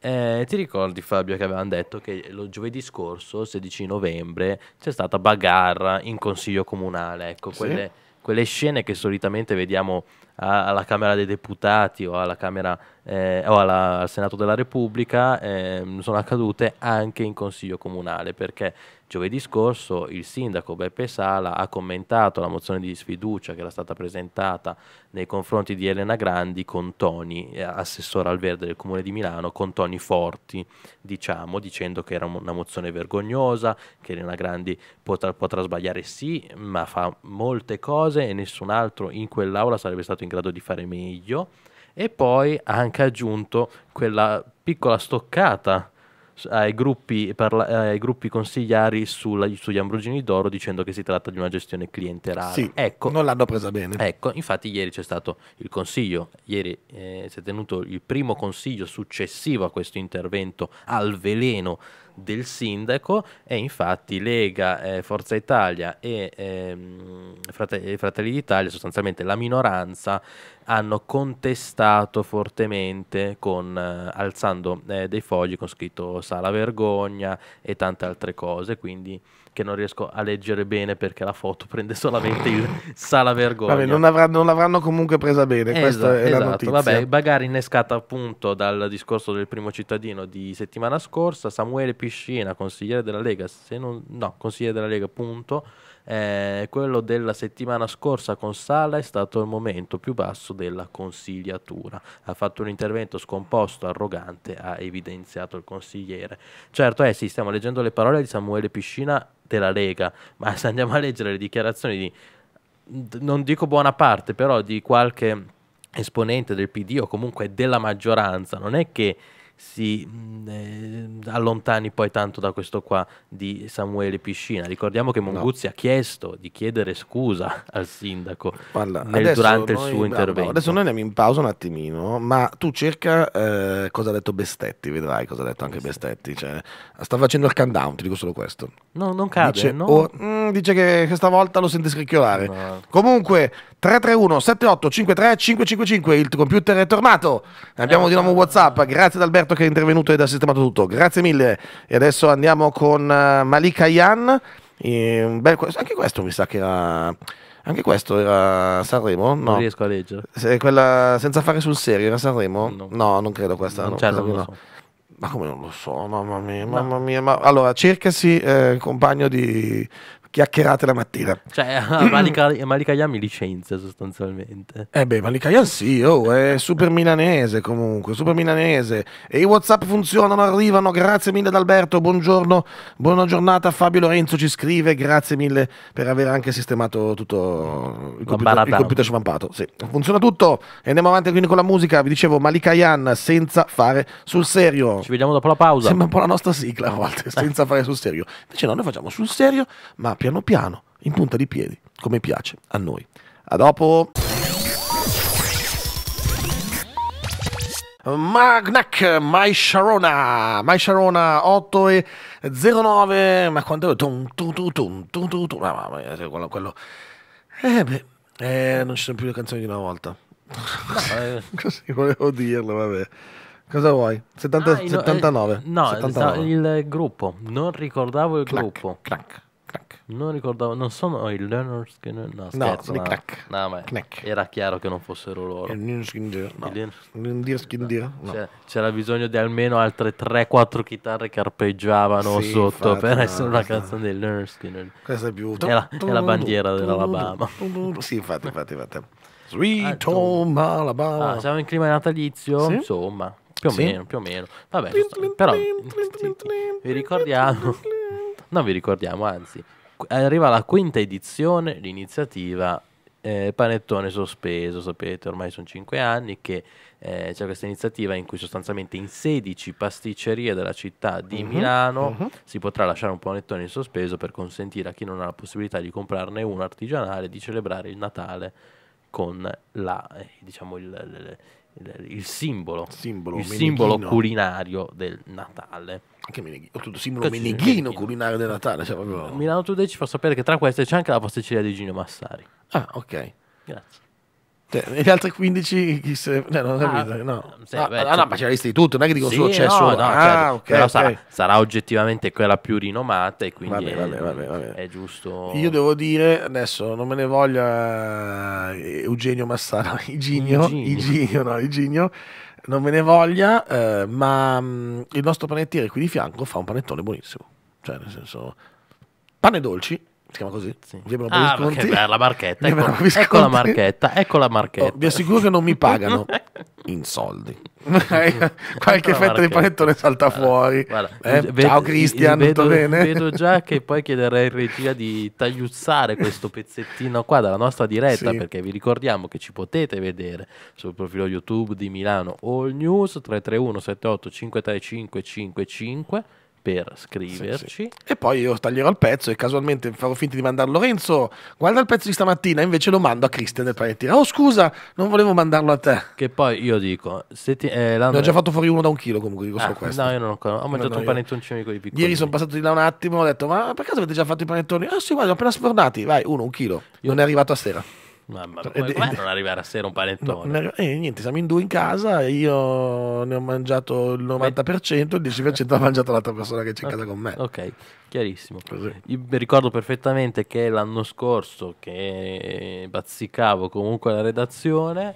eh, ti ricordi Fabio che avevano detto che lo giovedì scorso, 16 novembre, c'è stata bagarra in consiglio comunale, ecco, sì. quelle, quelle, scene che solitamente vediamo a, alla Camera dei Deputati o, alla Camera, eh, o alla, al Senato della Repubblica eh, sono accadute anche in consiglio comunale perché Giovedì scorso il sindaco Beppe Sala ha commentato la mozione di sfiducia che era stata presentata nei confronti di Elena Grandi con Toni, eh, assessora al verde del comune di Milano, con Toni Forti, diciamo, dicendo che era una mozione vergognosa, che Elena Grandi potrà, potrà sbagliare sì, ma fa molte cose e nessun altro in quell'aula sarebbe stato in grado di fare meglio. E poi ha anche aggiunto quella piccola stoccata ai gruppi, parla- ai gruppi consigliari sulla, sugli Ambrugini d'Oro dicendo che si tratta di una gestione clientelare. Sì, ecco, non l'hanno presa bene. Ecco, infatti ieri c'è stato il consiglio, ieri eh, si è tenuto il primo consiglio successivo a questo intervento al veleno del sindaco e infatti Lega, eh, Forza Italia e ehm, Fratelli, Fratelli d'Italia, sostanzialmente la minoranza, hanno contestato fortemente con, eh, alzando eh, dei fogli con scritto Sala Vergogna e tante altre cose, quindi che non riesco a leggere bene perché la foto [laughs] prende solamente il sala vergogna. Vabbè, non, avrà, non l'avranno comunque presa bene, esatto, questa è esatto. la notizia. Vabbè, magari innescata appunto dal discorso del primo cittadino di settimana scorsa, Samuele Piscina, consigliere della Lega, se non, no, consigliere della Lega, punto, eh, quello della settimana scorsa con Sala è stato il momento più basso della consigliatura. Ha fatto un intervento scomposto, arrogante, ha evidenziato il consigliere. Certo, eh sì, stiamo leggendo le parole di Samuele Piscina della Lega, [laughs] ma se andiamo a leggere le dichiarazioni di, non dico buona parte, però di qualche esponente del PD o comunque della maggioranza, non è che si mm, eh, allontani poi tanto da questo qua di Samuele Piscina. Ricordiamo che Monguzzi no. ha chiesto di chiedere scusa al sindaco Guarda, nel, durante noi, il suo intervento. adesso noi andiamo in pausa un attimino, ma tu cerca eh, cosa ha detto Bestetti, vedrai cosa ha detto anche eh, Bestetti. Cioè, sta facendo il countdown, ti dico solo questo. No, non cade. Dice, no. Oh, mm, dice che questa volta lo senti scricchiolare. No. Comunque, 331 78 53 555, il computer è tornato. Abbiamo eh, di nuovo WhatsApp, grazie ad Alberto. Alberto che è intervenuto ed ha sistemato tutto. Grazie mille. E adesso andiamo con eh, Malika Yan. Bel... anche questo mi sa che era. Anche questo era Sanremo? No. Non riesco a leggere. Se quella senza fare sul serio era Sanremo? No, no non credo questa. Non no, certo, non lo no. so. Ma come non lo so, mamma mia, mamma mia. Ma... Allora, cercasi eh, compagno di, chiacchierate la mattina. Cioè, eh, [clears throat] Malika, Malika Yam mi licenzia sostanzialmente. Eh beh, Malika Yam sì, oh, è super milanese comunque, super milanese. E i Whatsapp funzionano, arrivano, grazie mille ad Alberto, buongiorno, buona giornata. Fabio Lorenzo ci scrive, grazie mille per aver anche sistemato tutto il computer, il computer svampato. Sì, funziona tutto e andiamo avanti quindi con la musica. Vi dicevo, Malika Yam senza fare sul serio. Ci vediamo dopo la pausa. Sembra un po' la nostra sigla a volte, eh. senza fare sul serio. Invece no, noi facciamo sul serio, ma piano piano piano, in punta di piedi, come piace a noi. A dopo! Magnac, My Sharona, My Sharona 8 e 09, ma quanto è? Tum, tum, tum, tum, tum, tum, tum. Ah, ma quello, quello. Eh beh, eh, non ci sono più le canzoni di una volta. [laughs] Così volevo dirlo, vabbè. Cosa vuoi? 70, ah, 79? No, 79. Eh, il gruppo, non ricordavo il clac, gruppo. Clac. Non ricordavo, non sono oh, i Leonard Skinner. No, scherzo, no, knack, no, ma knack. era chiaro che non fossero loro. Skinner, no. Leonard Skinner. No. Cioè, c'era bisogno di almeno altre 3-4 chitarre che arpeggiavano sì, sotto per essere una canzone dei Leonard Skinner. Questa è più. È la, è la bandiera dell'Alabama. sì, infatti, infatti, infatti. Ah, Sweet ah, Home Alabama. Ah, siamo in clima natalizio? Sì? Insomma, più o sì? meno, più o meno. Vabbè, però vi ricordiamo. Non vi ricordiamo, anzi, arriva la quinta edizione, l'iniziativa eh, Panettone Sospeso, sapete ormai sono cinque anni che eh, c'è questa iniziativa in cui sostanzialmente in 16 pasticcerie della città di uh-huh, Milano uh-huh. si potrà lasciare un panettone in sospeso per consentire a chi non ha la possibilità di comprarne uno artigianale di celebrare il Natale con la, eh, diciamo il, il simbolo, simbolo, il simbolo culinario del Natale. Anche Meneghino, tutto simbolo Cazzo, meneghino, culinario del Natale. Cioè proprio... Milano Today ci fa sapere che tra queste c'è anche la pasticceria di Gino Massari. Ah, ok. Grazie. Cioè, le altre 15 chi se... no, cioè, non ah, capito, no. Sì, no, beh, no, cioè... ma c'è la lista di tutto, non è che dico sì, solo c'è no, solo. No, certo, ah, certo. okay, però okay. Sarà, sarà, oggettivamente quella più rinomata e quindi vabbè, è, vabbè, vabbè, è, giusto. Io devo dire, adesso non me ne voglia eh, Eugenio Massara, [laughs] Iginio, Iginio, Iginio no, Iginio, non me ne voglia, eh, ma mm, il nostro panettiere qui di fianco fa un panettone buonissimo. Cioè, nel senso, pane dolci, si chiama così? Sì. Via Blobo ah, Visconti. Bella, la marchetta, ecco, ecco, la marchetta, ecco la marchetta. Oh, vi assicuro che non mi pagano [laughs] in soldi. Ecco Qualche fetta di panettone salta ah, fuori. Guarda, eh, ciao Cristian, vedo, tutto bene? Vedo [laughs] già che poi chiederei in regia di tagliuzzare questo pezzettino qua dalla nostra diretta, sì. perché vi ricordiamo che ci potete vedere sul profilo YouTube di Milano All News 331 78 535 55 per scriverci. Sì, sì. E poi io taglierò il pezzo e casualmente farò finta di mandare Lorenzo. Guarda il pezzo di stamattina, invece lo mando a Cristian del Panettino. Oh, scusa, non volevo mandarlo a te. Che poi io dico, se ti, eh, ne ho già fatto fuori uno da un chilo comunque, dico ah, questo. No, io non ho, ancora. ho mangiato no, no, un panettoncino di quelli piccoli. Ieri sono passato di là un attimo, ho detto, ma per caso avete già fatto i panettoni? Ah, oh, sì, guarda, appena sfornati. Vai, uno, un chilo. Io... Non è arrivato a sera. Mamma cioè, mia, eh, come, eh, non arrivare a sera un panettone? No, eh, niente, siamo in due in casa, io ne ho mangiato il 90%, il 10% ha mangiato l'altra persona che c'è in casa con me. Ok, chiarissimo. Così. Io mi ricordo perfettamente che l'anno scorso che bazzicavo comunque la redazione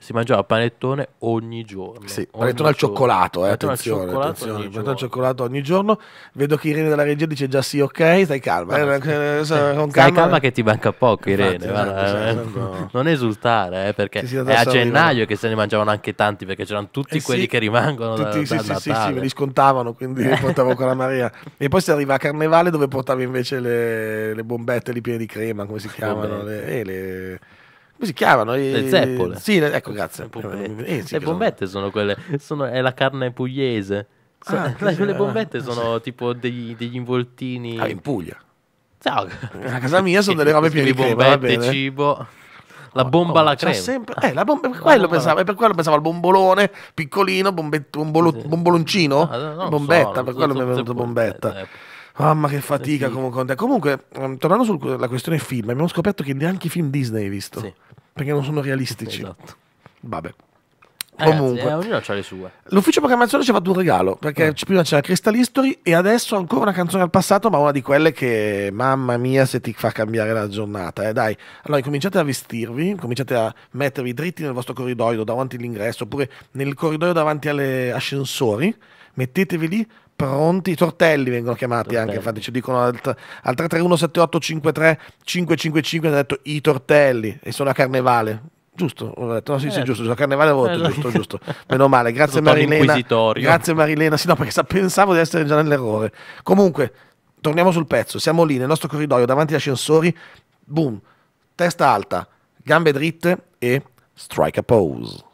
si mangiava panettone ogni giorno. Sì, ogni panettone al cioccolato, eh, attenzione, al cioccolato, attenzione, ogni panettone al cioccolato ogni giorno. Vedo che Irene della regia dice già sì, ok, stai calma. Eh, eh, eh stai calma. calma che ti manca poco Irene, Infatti, esatto, guarda, eh, esatto, [laughs] non esultare, eh, perché sì, è a esatto, gennaio esatto. che se ne mangiavano anche tanti, perché c'erano tutti eh, quelli che rimangono tutti, da, da sì, sì, me li scontavano, quindi li [laughs] portavo con la Maria. E poi si arriva a Carnevale dove portavi invece le, le bombette lì piene di crema, come si chiamano? Le, eh, le come si chiamano? I, le zeppole. Sì, le, ecco, grazie. Eh, eh, sì, le bombette sono, sono quelle, sono, è la carne pugliese. So, ah, la, [laughs] le bombette ah, ah, sono sì. tipo degli, degli, involtini. Ah, in Puglia. Ciao. A casa mia sono delle robe piene di crema, bombette, cibo. La oh, bomba oh, alla crema. Sempre, ah. eh, la bomba, per, quello pensavo, per quello pensavo al bombolone piccolino, bombetto, bombolo, sì. bomboloncino, no, no, bombetta, so, per quello mi è venuto bombetta. bombetta. Eh. Mamma che fatica sì. comunque. Comunque, mm, tornando sulla questione film, abbiamo scoperto che neanche i film Disney hai visto. Sì perché non sono realistici. Esatto. Vabbè. Ragazzi, Comunque, eh, le sue. L'ufficio programmazione ci ha fatto un regalo perché eh. prima c'era Crystal History e adesso ancora una canzone al passato, ma una di quelle che mamma mia se ti fa cambiare la giornata. Eh, dai, allora cominciate a vestirvi, cominciate a mettervi dritti nel vostro corridoio davanti all'ingresso oppure nel corridoio davanti agli ascensori, mettetevi lì, pronti, i tortelli vengono chiamati tortelli. anche, infatti ci dicono al, al 331-7853555 hanno detto i tortelli e sono a carnevale. Giusto, ho detto, no, sì, eh, sì, giusto, giusto, a carnevale avevo detto, eh, giusto, giusto. Meno male, grazie [laughs] Marilena. Grazie Marilena, sì, no, perché pensavo di essere già nell'errore. Comunque, torniamo sul pezzo, siamo lì nel nostro corridoio, davanti agli ascensori, boom, testa alta, gambe dritte e strike a pose.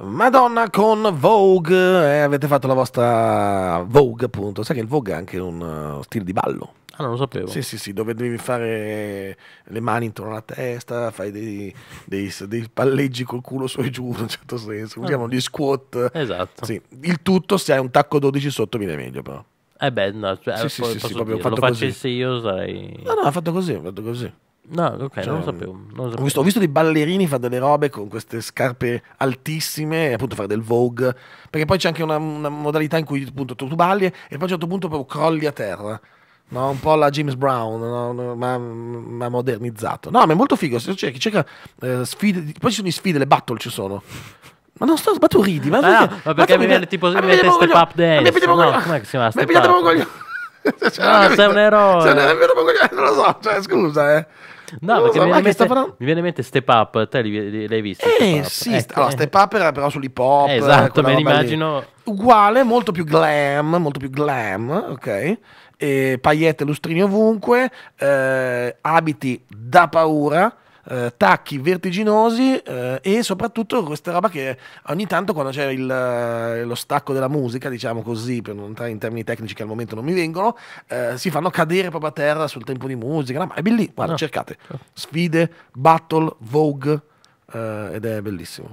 Madonna con Vogue, eh, avete fatto la vostra Vogue appunto, sai che il Vogue è anche un uh, stile di ballo. Ah, non lo sapevo. Sì, sì, sì, dove devi fare le mani intorno alla testa, fai dei, dei, dei palleggi col culo su e giù, in un certo senso. Ah. Usiamo gli squat. Esatto. Sì. Il tutto, se hai un tacco 12 sotto, viene meglio però. Eh beh, no, cioè, sì, sì, sì, sì, proprio, lo facessi così. io sarei... No, no, ha fatto così, ha fatto così. No, ok, cioè, non, lo cioè, sapevo, non lo sapevo. Ho, visto, ho, visto, dei ballerini fare delle robe con queste scarpe altissime appunto fare del Vogue. Perché poi c'è anche una, una modalità in cui appunto, tu, tu balli e poi a un certo punto proprio crolli a terra. No, un po' la James Brown, no? ma, ma, modernizzato. No, ma è molto figo. Se cerchi, cerca, eh, sfide, poi ci sono le sfide, le battle ci sono. Ma non sto, ma ridi, ma, ah, perché, no, ma perché mi viene tipo mi mette step up dance. No, come si chiama? Step up. [laughs] Cioè, no, sei un eroe. Sei un eroe, non lo so, cioè, scusa, eh. No, perché mi, viene mente, parlando... mi viene in mente Step Up, te li, li, li hai visti? Eh sì, ecco. allora, eh. Step Up era però sull'hip hop. Eh, eh esatto, me l'immagino. Uguale, molto più glam, molto più glam, ok? E pagliette, lustrini ovunque, eh, abiti da paura eh, tacchi vertiginosi eh, e soprattutto questa roba che ogni tanto quando c'è il, eh, lo stacco della musica, diciamo così, per non entrare in termini tecnici che al momento non mi vengono, eh, si fanno cadere proprio a terra sul tempo di musica. No, ma è bellissimo, guarda, no. cercate. Sfide, battle, vogue, eh, ed è bellissimo.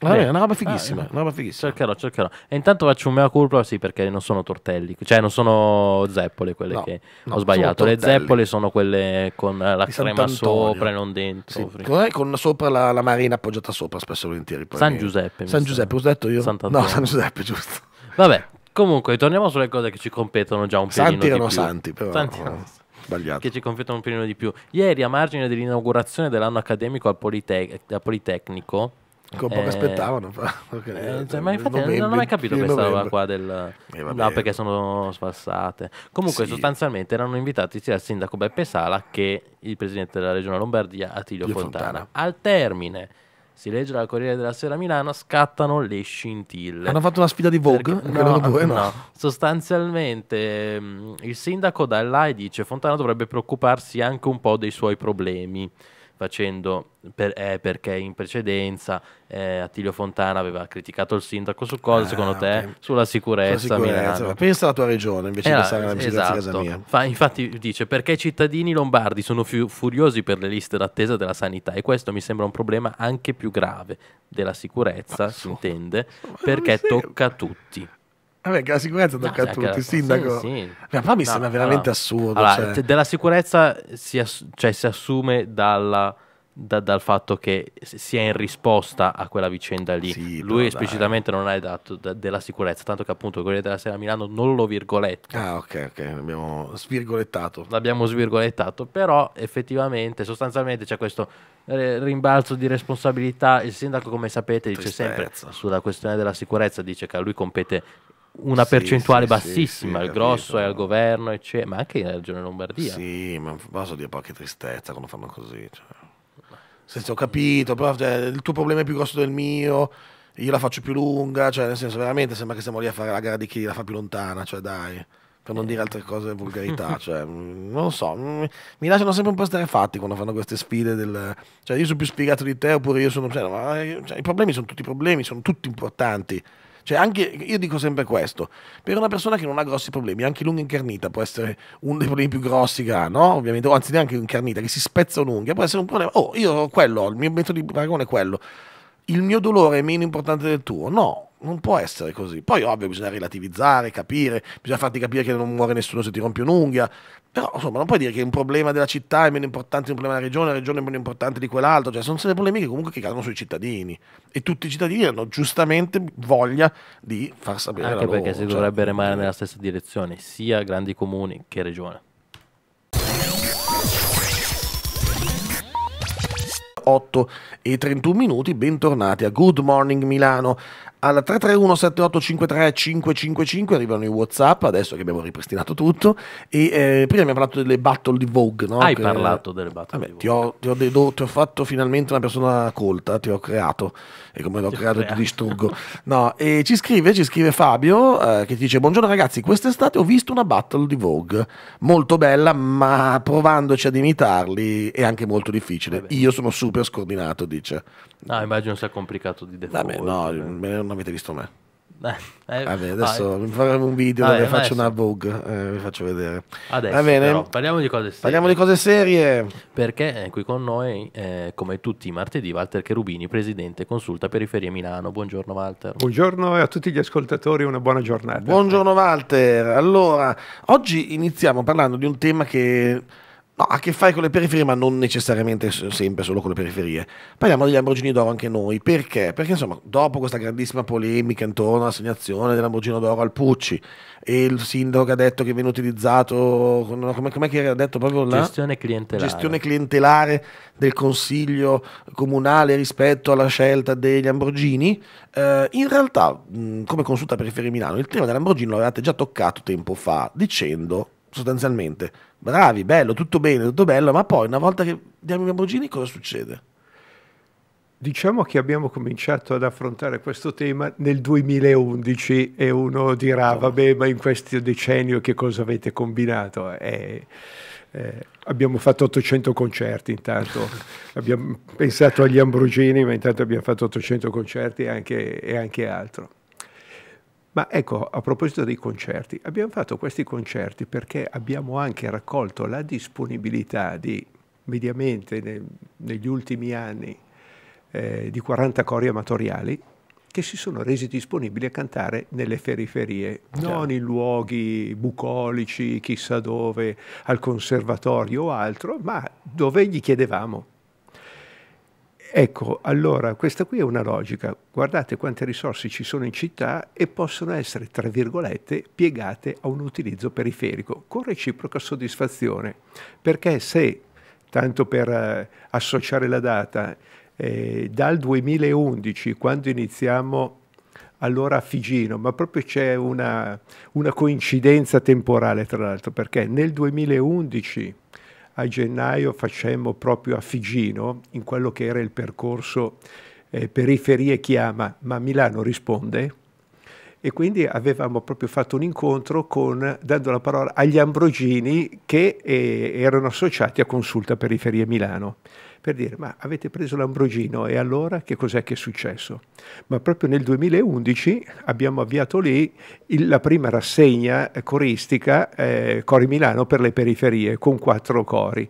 Ah, è una roba fighissima, ah, una roba fighissima. Cercherò, cercherò. E intanto faccio un mea culpa, sì, perché non sono tortelli, cioè non sono zeppole quelle no, che no, ho sbagliato. Le zeppole sono quelle con la Di crema sopra e non dentro. Sì. Con, eh, con sopra la, la, marina appoggiata sopra, spesso e volentieri. Poi San Giuseppe. San Giuseppe, ho detto io? No, San Giuseppe, giusto. Vabbè, comunque, torniamo sulle cose che ci competono già un Santi pelino erano santi, però. Santi erano santi. Sbagliato. che ci competono un pelino di più. Ieri, a margine dell'inaugurazione dell'anno accademico al, Politec- al Politecnico, con poco eh, aspettavano. [laughs] Eh, ma infatti novembre, non ho mai capito questa novembre. roba qua del... Eh, no, perché sono sfassate. Comunque sì. sostanzialmente erano invitati sia il sindaco Beppe Sala che il presidente della regione Lombardia Attilio Fontana. Fontana. Al termine si legge dal Corriere della Sera a Milano, scattano le scintille. Hanno fatto una sfida di Vogue? Perché, no, due, no. no, sostanzialmente mm, il sindaco da dice Fontana dovrebbe preoccuparsi anche un po' dei suoi problemi facendo per, eh, perché in precedenza eh, Attilio Fontana aveva criticato il sindaco su cosa, ah, secondo okay. te? Sulla sicurezza, Sulla sicurezza. Pensa alla tua regione invece eh, di pensare alla mia esatto. casa esatto. mia. Fa, infatti dice perché i cittadini lombardi sono fiu- furiosi per le liste d'attesa della sanità e questo mi sembra un problema anche più grave della sicurezza, Passo. Ah, si intende, perché tocca a tutti. Vabbè, che la sicurezza tocca no, cioè, a tutti, il sindaco. Sì, sì. Ma poi mi no, sembra veramente no. assurdo. Allora, cioè. Della sicurezza si, ass- cioè, si assume dalla, da, dal fatto che sia in risposta a quella vicenda lì. Sì, Lui esplicitamente dai. non ha dato da, della sicurezza, tanto che appunto Corriere della Sera a Milano non lo virgoletta. Ah, ok, ok, l'abbiamo svirgolettato. L'abbiamo svirgolettato, però effettivamente, sostanzialmente c'è questo rimbalzo di responsabilità. Il sindaco, come sapete, dice Tristezza. sempre sulla questione della sicurezza, dice che a lui compete una percentuale sì, bassissima, sì, il grosso capito, è al governo, eccetera, ma anche in regione Lombardia. Sì, ma posso dire poche che tristezza quando fanno così. Cioè. Senza ho capito, però cioè, il tuo problema è più grosso del mio, io la faccio più lunga, cioè nel senso veramente sembra che siamo lì a fare la gara di chi la fa più lontana, cioè dai. Per non eh. dire altre cose volgarità, [laughs] cioè, mm, non lo so, mm, mi lasciano sempre un po' stare fatti quando fanno queste sfide del... Cioè, io sono più spiegato di te oppure io sono... Cioè, ma, cioè, I problemi sono tutti problemi, sono tutti importanti. Cioè anche, io dico sempre questo, per una persona che non ha grossi problemi, anche l'unghia incarnita può essere uno dei problemi più grossi che ha, no? Ovviamente, o anzi neanche incarnita, che si spezza un'unghia, può essere un problema. Oh, io ho quello, il mio metodo di paragone è quello. Il mio dolore è meno importante del tuo? No, non può essere così. Poi, ovvio, bisogna relativizzare, capire, bisogna farti capire che non muore nessuno se ti rompi un'unghia. Però, insomma, non puoi dire che un problema della città è meno importante di un problema della regione, la regione è meno importante di quell'altro. Cioè, sono sempre problemi che comunque che cadono sui cittadini. E tutti i cittadini hanno giustamente voglia di far sapere Anche perché loro, si cioè... dovrebbe remare nella stessa direzione, sia grandi comuni che regione. 8 e 31 minuti, bentornati a Good Morning Milano. Al 331 7853 555 arrivano i whatsapp adesso che abbiamo ripristinato tutto e eh, prima abbiamo parlato delle battle di Vogue no? hai che, parlato delle battle vabbè, di Vogue ti ho, ti, ho do, ti ho, fatto finalmente una persona colta ti ho creato e come l'ho ti creato ti distruggo no, e ci scrive, ci scrive Fabio eh, che ti dice buongiorno ragazzi quest'estate ho visto una battle di Vogue molto bella ma provandoci ad imitarli è anche molto difficile vabbè. io sono super scordinato dice No, immagino sia complicato di definire. Vabbè, no, cioè. me. non avete visto me. Eh, eh Vabbè, adesso vai. faremo un video Vabbè, dove faccio adesso. una Vogue, eh, vi faccio vedere. Adesso, Va bene. Però, parliamo, di cose serie. parliamo di cose serie. Perché è qui con noi, eh, come tutti i martedì, Walter Cherubini, presidente consulta periferia Milano. Buongiorno Walter. Buongiorno a tutti gli ascoltatori, una buona giornata. Buongiorno Walter. Allora, oggi iniziamo parlando di un tema che No, ha a che fare con le periferie, ma non necessariamente sempre solo con le periferie. Parliamo degli Lamborghini d'oro anche noi. Perché? Perché insomma, dopo questa grandissima polemica intorno all'assegnazione dell'Ambrogino d'oro al Pucci e il sindaco che ha detto che viene utilizzato, come, come detto proprio la gestione clientelare. gestione clientelare del consiglio comunale rispetto alla scelta degli Ambrogini, eh, in realtà, mh, come consulta periferia Milano, il tema dell'Ambrogino Lamborghini l'avevate già toccato tempo fa dicendo sostanzialmente. Bravi, bello, tutto bene, tutto bello, ma poi una volta che diamo i Lamborghini cosa succede? Diciamo che abbiamo cominciato ad affrontare questo tema nel 2011 e uno dirà, oh. vabbè, ma in questo decennio che cosa avete combinato? Eh, eh, abbiamo fatto 800 concerti intanto, [laughs] abbiamo pensato agli Ambrugini, ma intanto abbiamo fatto 800 concerti e anche, e anche altro. Ma ecco, a proposito dei concerti, abbiamo fatto questi concerti perché abbiamo anche raccolto la disponibilità di, mediamente ne, negli ultimi anni, eh, di 40 cori amatoriali che si sono resi disponibili a cantare nelle periferie, Già. non in luoghi bucolici, chissà dove, al conservatorio o altro, ma dove gli chiedevamo. Ecco, allora, questa qui è una logica. Guardate quante risorse ci sono in città e possono essere, tra virgolette, piegate a un utilizzo periferico, con reciproca soddisfazione. Perché se, tanto per eh, associare la data, eh, dal 2011, quando iniziamo allora a Figino, ma proprio c'è una, una coincidenza temporale, tra l'altro, perché nel 2011 a gennaio facemmo proprio a Figino, in quello che era il percorso eh, periferie chiama, ma Milano risponde, e quindi avevamo proprio fatto un incontro con, dando la parola agli Ambrogini che eh, erano associati a Consulta Periferie Milano per dire ma avete preso l'Ambrogino e allora che cos'è che è successo? Ma proprio nel 2011 abbiamo avviato lì il, la prima rassegna coristica eh, Cori Milano per le periferie con quattro cori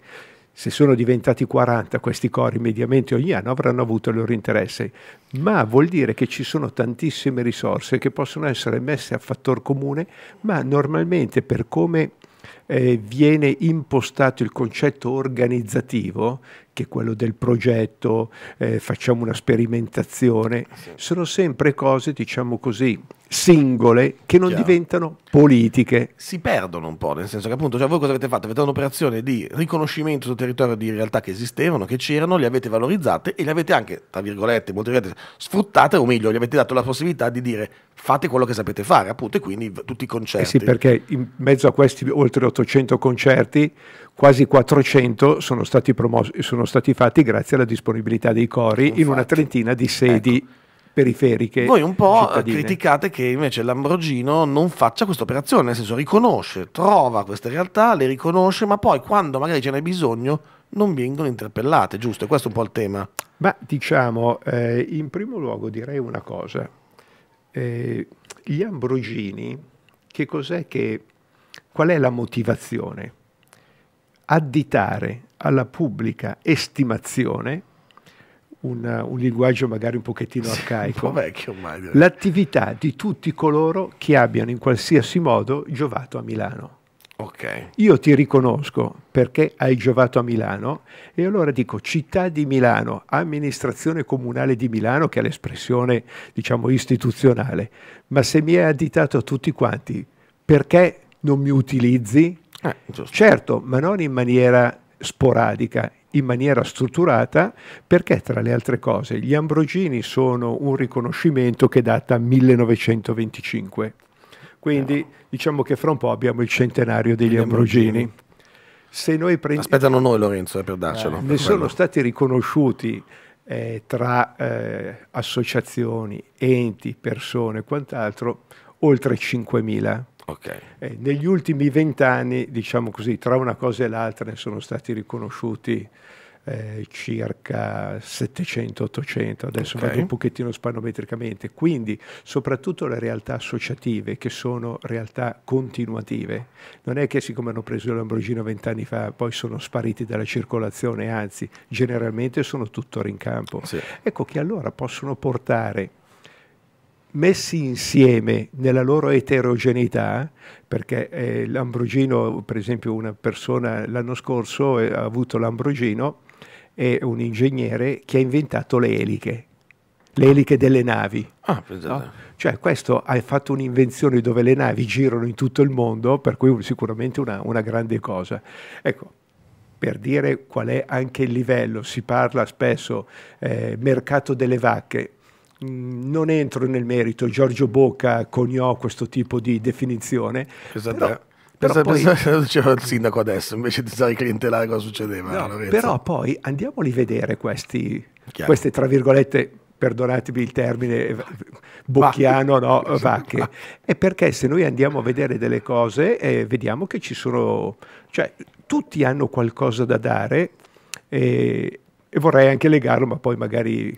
se sono diventati 40 questi cori mediamente ogni anno avranno avuto il loro interesse, ma vuol dire che ci sono tantissime risorse che possono essere messe a fattor comune, ma normalmente per come eh, viene impostato il concetto organizzativo, che è quello del progetto, eh, facciamo una sperimentazione, ah, sì. sono sempre cose, diciamo così, singole che non Chiaro. diventano politiche. Si perdono un po', nel senso che appunto, cioè voi cosa avete fatto? Avete un'operazione di riconoscimento sul territorio di realtà che esistevano, che c'erano, le avete valorizzate e le avete anche, tra virgolette, molte volte sfruttate, o meglio, gli avete dato la possibilità di dire fate quello che sapete fare, appunto, e quindi tutti i concetti. Eh sì, perché in mezzo a questi oltre 8 800 concerti, quasi 400 sono stati, promossi, sono stati fatti grazie alla disponibilità dei cori Infatti. in una trentina di sedi. Ecco periferiche. Voi un po' cittadine. criticate che invece Lambrogino non faccia questa operazione, nel senso riconosce, trova queste realtà, le riconosce, ma poi quando magari ce n'è bisogno non vengono interpellate, giusto? E questo è un po' il tema. Ma diciamo, eh, in primo luogo direi una cosa. Eh, gli Ambrogini, che cos'è che Qual è la motivazione? Additare alla pubblica estimazione un, un, linguaggio magari un pochettino sì, arcaico. Un po vecchio L'attività di tutti coloro che abbiano in qualsiasi modo giovato a Milano. Okay. Io ti riconosco perché hai giovato a Milano e allora dico città di Milano, amministrazione comunale di Milano che è l'espressione diciamo istituzionale, ma se mi hai additato a tutti quanti perché non mi utilizzi. Eh, certo, ma non in maniera sporadica, in maniera strutturata, perché tra le altre cose gli Ambrogini sono un riconoscimento che data 1925. Quindi no. diciamo che fra un po' abbiamo il centenario degli gli Ambrogini. Ambrogini. Se noi prendi... Aspettano noi Lorenzo eh, per darcelo. Eh, per ne sono stati riconosciuti eh, tra eh, associazioni, enti, persone e quant'altro oltre 5.000. Okay. Eh, negli ultimi vent'anni, diciamo così, tra una cosa e l'altra ne sono stati riconosciuti eh, circa 700-800, adesso okay. vado un pochettino spanometricamente, quindi soprattutto le realtà associative che sono realtà continuative, non è che siccome hanno preso l'Ambrogino vent'anni fa poi sono spariti dalla circolazione, anzi generalmente sono tuttora in campo, sì. ecco che allora possono portare messi insieme nella loro eterogeneità, perché eh, l'Ambrogino, per esempio una persona l'anno scorso eh, ha avuto l'Ambrogino, è un ingegnere che ha inventato le eliche, le eliche delle navi. Ah, no? Ah. Cioè questo ha fatto un'invenzione dove le navi girano in tutto il mondo, per cui sicuramente una, una grande cosa. Ecco, per dire qual è anche il livello, si parla spesso eh, mercato delle vacche, Mm, non entro nel merito, Giorgio Bocca coniò questo tipo di definizione. Esatto. Però, Pensavo poi... [laughs] diceva il sindaco adesso, invece di sai clientelare cosa succedeva. No, però poi andiamoli a vedere questi, Chiaro. queste, tra virgolette, perdonatemi il termine bocchiano, no, vacche. È perché se noi andiamo a vedere delle cose, eh, vediamo che ci sono... Cioè, tutti hanno qualcosa da dare e, eh, e vorrei anche legarlo, ma poi magari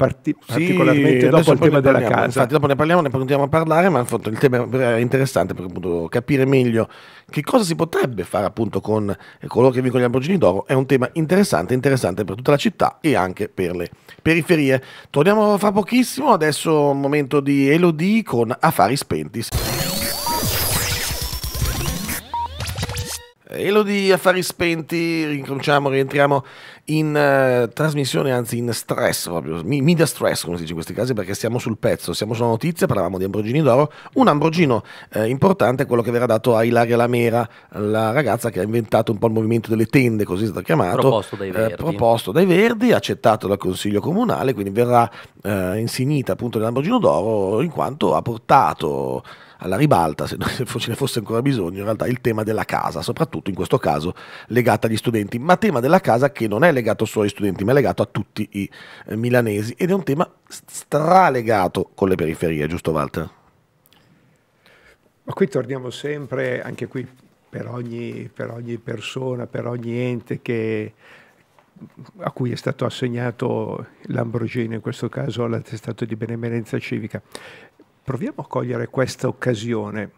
parti- sì, particolarmente dopo il tema della casa. Infatti, dopo ne parliamo, ne continuiamo a parlare, ma il tema è interessante per capire meglio che cosa si potrebbe fare appunto con coloro che vincono gli Lamborghini d'oro. È un tema interessante, interessante per tutta la città e anche per le periferie. Torniamo fra pochissimo, adesso un momento di Elodie con Affari Spenti. Eh, Elodie, affari spenti, ricominciamo, rientriamo in uh, trasmissione, anzi in stress proprio, media stress come si dice in questi casi perché siamo sul pezzo, siamo sulla notizia, parlavamo di Ambrogini d'Oro, un Ambrogino eh, importante è quello che verrà dato a Ilaria Lamera, la ragazza che ha inventato un po' il movimento delle tende, così è stato chiamato, proposto dai eh, Verdi, eh, proposto dai Verdi accettato dal Consiglio Comunale, quindi verrà eh, insignita appunto dell'Ambrogino d'Oro in quanto ha portato alla ribalta, se [laughs] ce ne fosse ancora bisogno, in realtà il tema della casa, soprattutto in questo caso legata agli studenti, ma tema della casa che non è legato solo agli studenti, ma è legato a tutti i eh, milanesi ed è un tema stralegato con le periferie, giusto Walter? Ma qui torniamo sempre, anche qui per ogni, per ogni persona, per ogni ente che, a cui è stato assegnato l'Ambrogino, in questo caso l'attestato di benemerenza civica. Proviamo a cogliere questa occasione.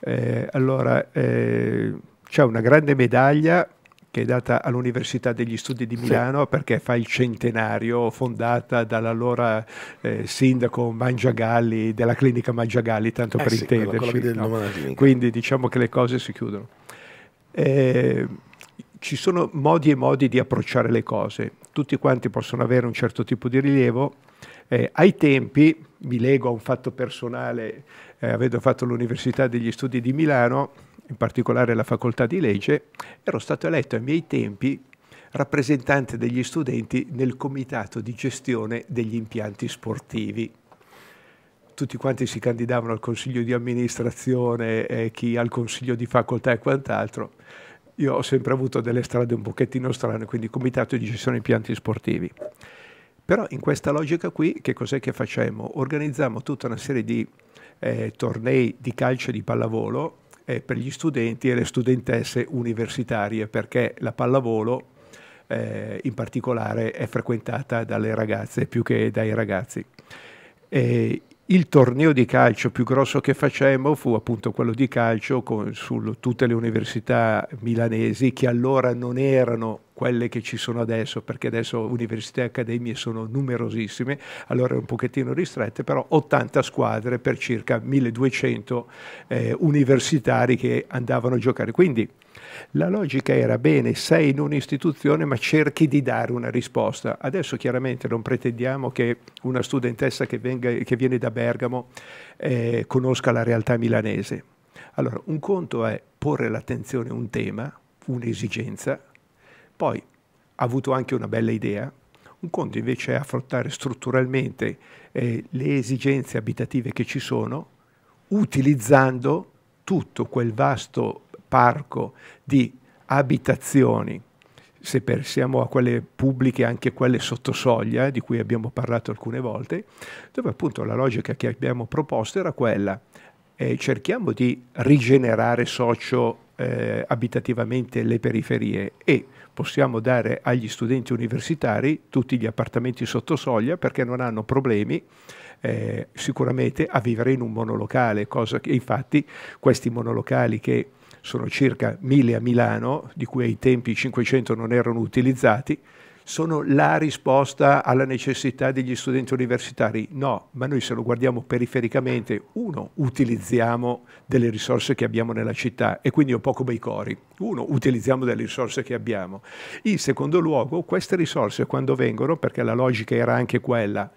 Eh, allora, eh, c'è una grande medaglia che è data all'Università degli Studi di Milano sì. perché fa il centenario fondata dall'allora eh, sindaco Mangiagalli della clinica Mangiagalli, tanto eh per sì, intenderci. Quello, quello no? Quindi diciamo che le cose si chiudono. Eh, ci sono modi e modi di approcciare le cose, tutti quanti possono avere un certo tipo di rilievo. Eh, ai tempi mi leggo a un fatto personale, eh, avendo fatto l'Università degli Studi di Milano, in particolare la facoltà di legge, ero stato eletto ai miei tempi rappresentante degli studenti nel comitato di gestione degli impianti sportivi. Tutti quanti si candidavano al consiglio di amministrazione, eh, chi al consiglio di facoltà e quant'altro. Io ho sempre avuto delle strade un pochettino strane, quindi comitato di gestione impianti sportivi. Però in questa logica qui che cos'è che facciamo? Organizziamo tutta una serie di eh, tornei di calcio e di pallavolo eh, per gli studenti e le studentesse universitarie perché la pallavolo eh, in particolare è frequentata dalle ragazze più che dai ragazzi. E il torneo di calcio più grosso che facemmo fu appunto quello di calcio con, su tutte le università milanesi che allora non erano quelle che ci sono adesso, perché adesso università e accademie sono numerosissime, allora è un pochettino ristrette, però 80 squadre per circa 1200 eh, universitari che andavano a giocare. Quindi la logica era bene, sei in un'istituzione ma cerchi di dare una risposta. Adesso chiaramente non pretendiamo che una studentessa che, venga, che viene da Bergamo eh, conosca la realtà milanese. Allora, un conto è porre l'attenzione a un tema, un'esigenza, poi ha avuto anche una bella idea, un conto invece è affrontare strutturalmente eh, le esigenze abitative che ci sono, utilizzando tutto quel vasto parco di abitazioni, se pensiamo a quelle pubbliche, anche quelle sotto soglia, di cui abbiamo parlato alcune volte, dove appunto la logica che abbiamo proposto era quella, eh, cerchiamo di rigenerare socio eh, abitativamente le periferie e possiamo dare agli studenti universitari tutti gli appartamenti sotto soglia perché non hanno problemi eh, sicuramente a vivere in un monolocale, cosa che infatti questi monolocali che sono circa 1000 a Milano, di cui ai tempi 500 non erano utilizzati, sono la risposta alla necessità degli studenti universitari. No, ma noi se lo guardiamo perifericamente, uno, utilizziamo delle risorse che abbiamo nella città e quindi ho poco bei cori. Uno, utilizziamo delle risorse che abbiamo. In secondo luogo, queste risorse quando vengono, perché la logica era anche quella,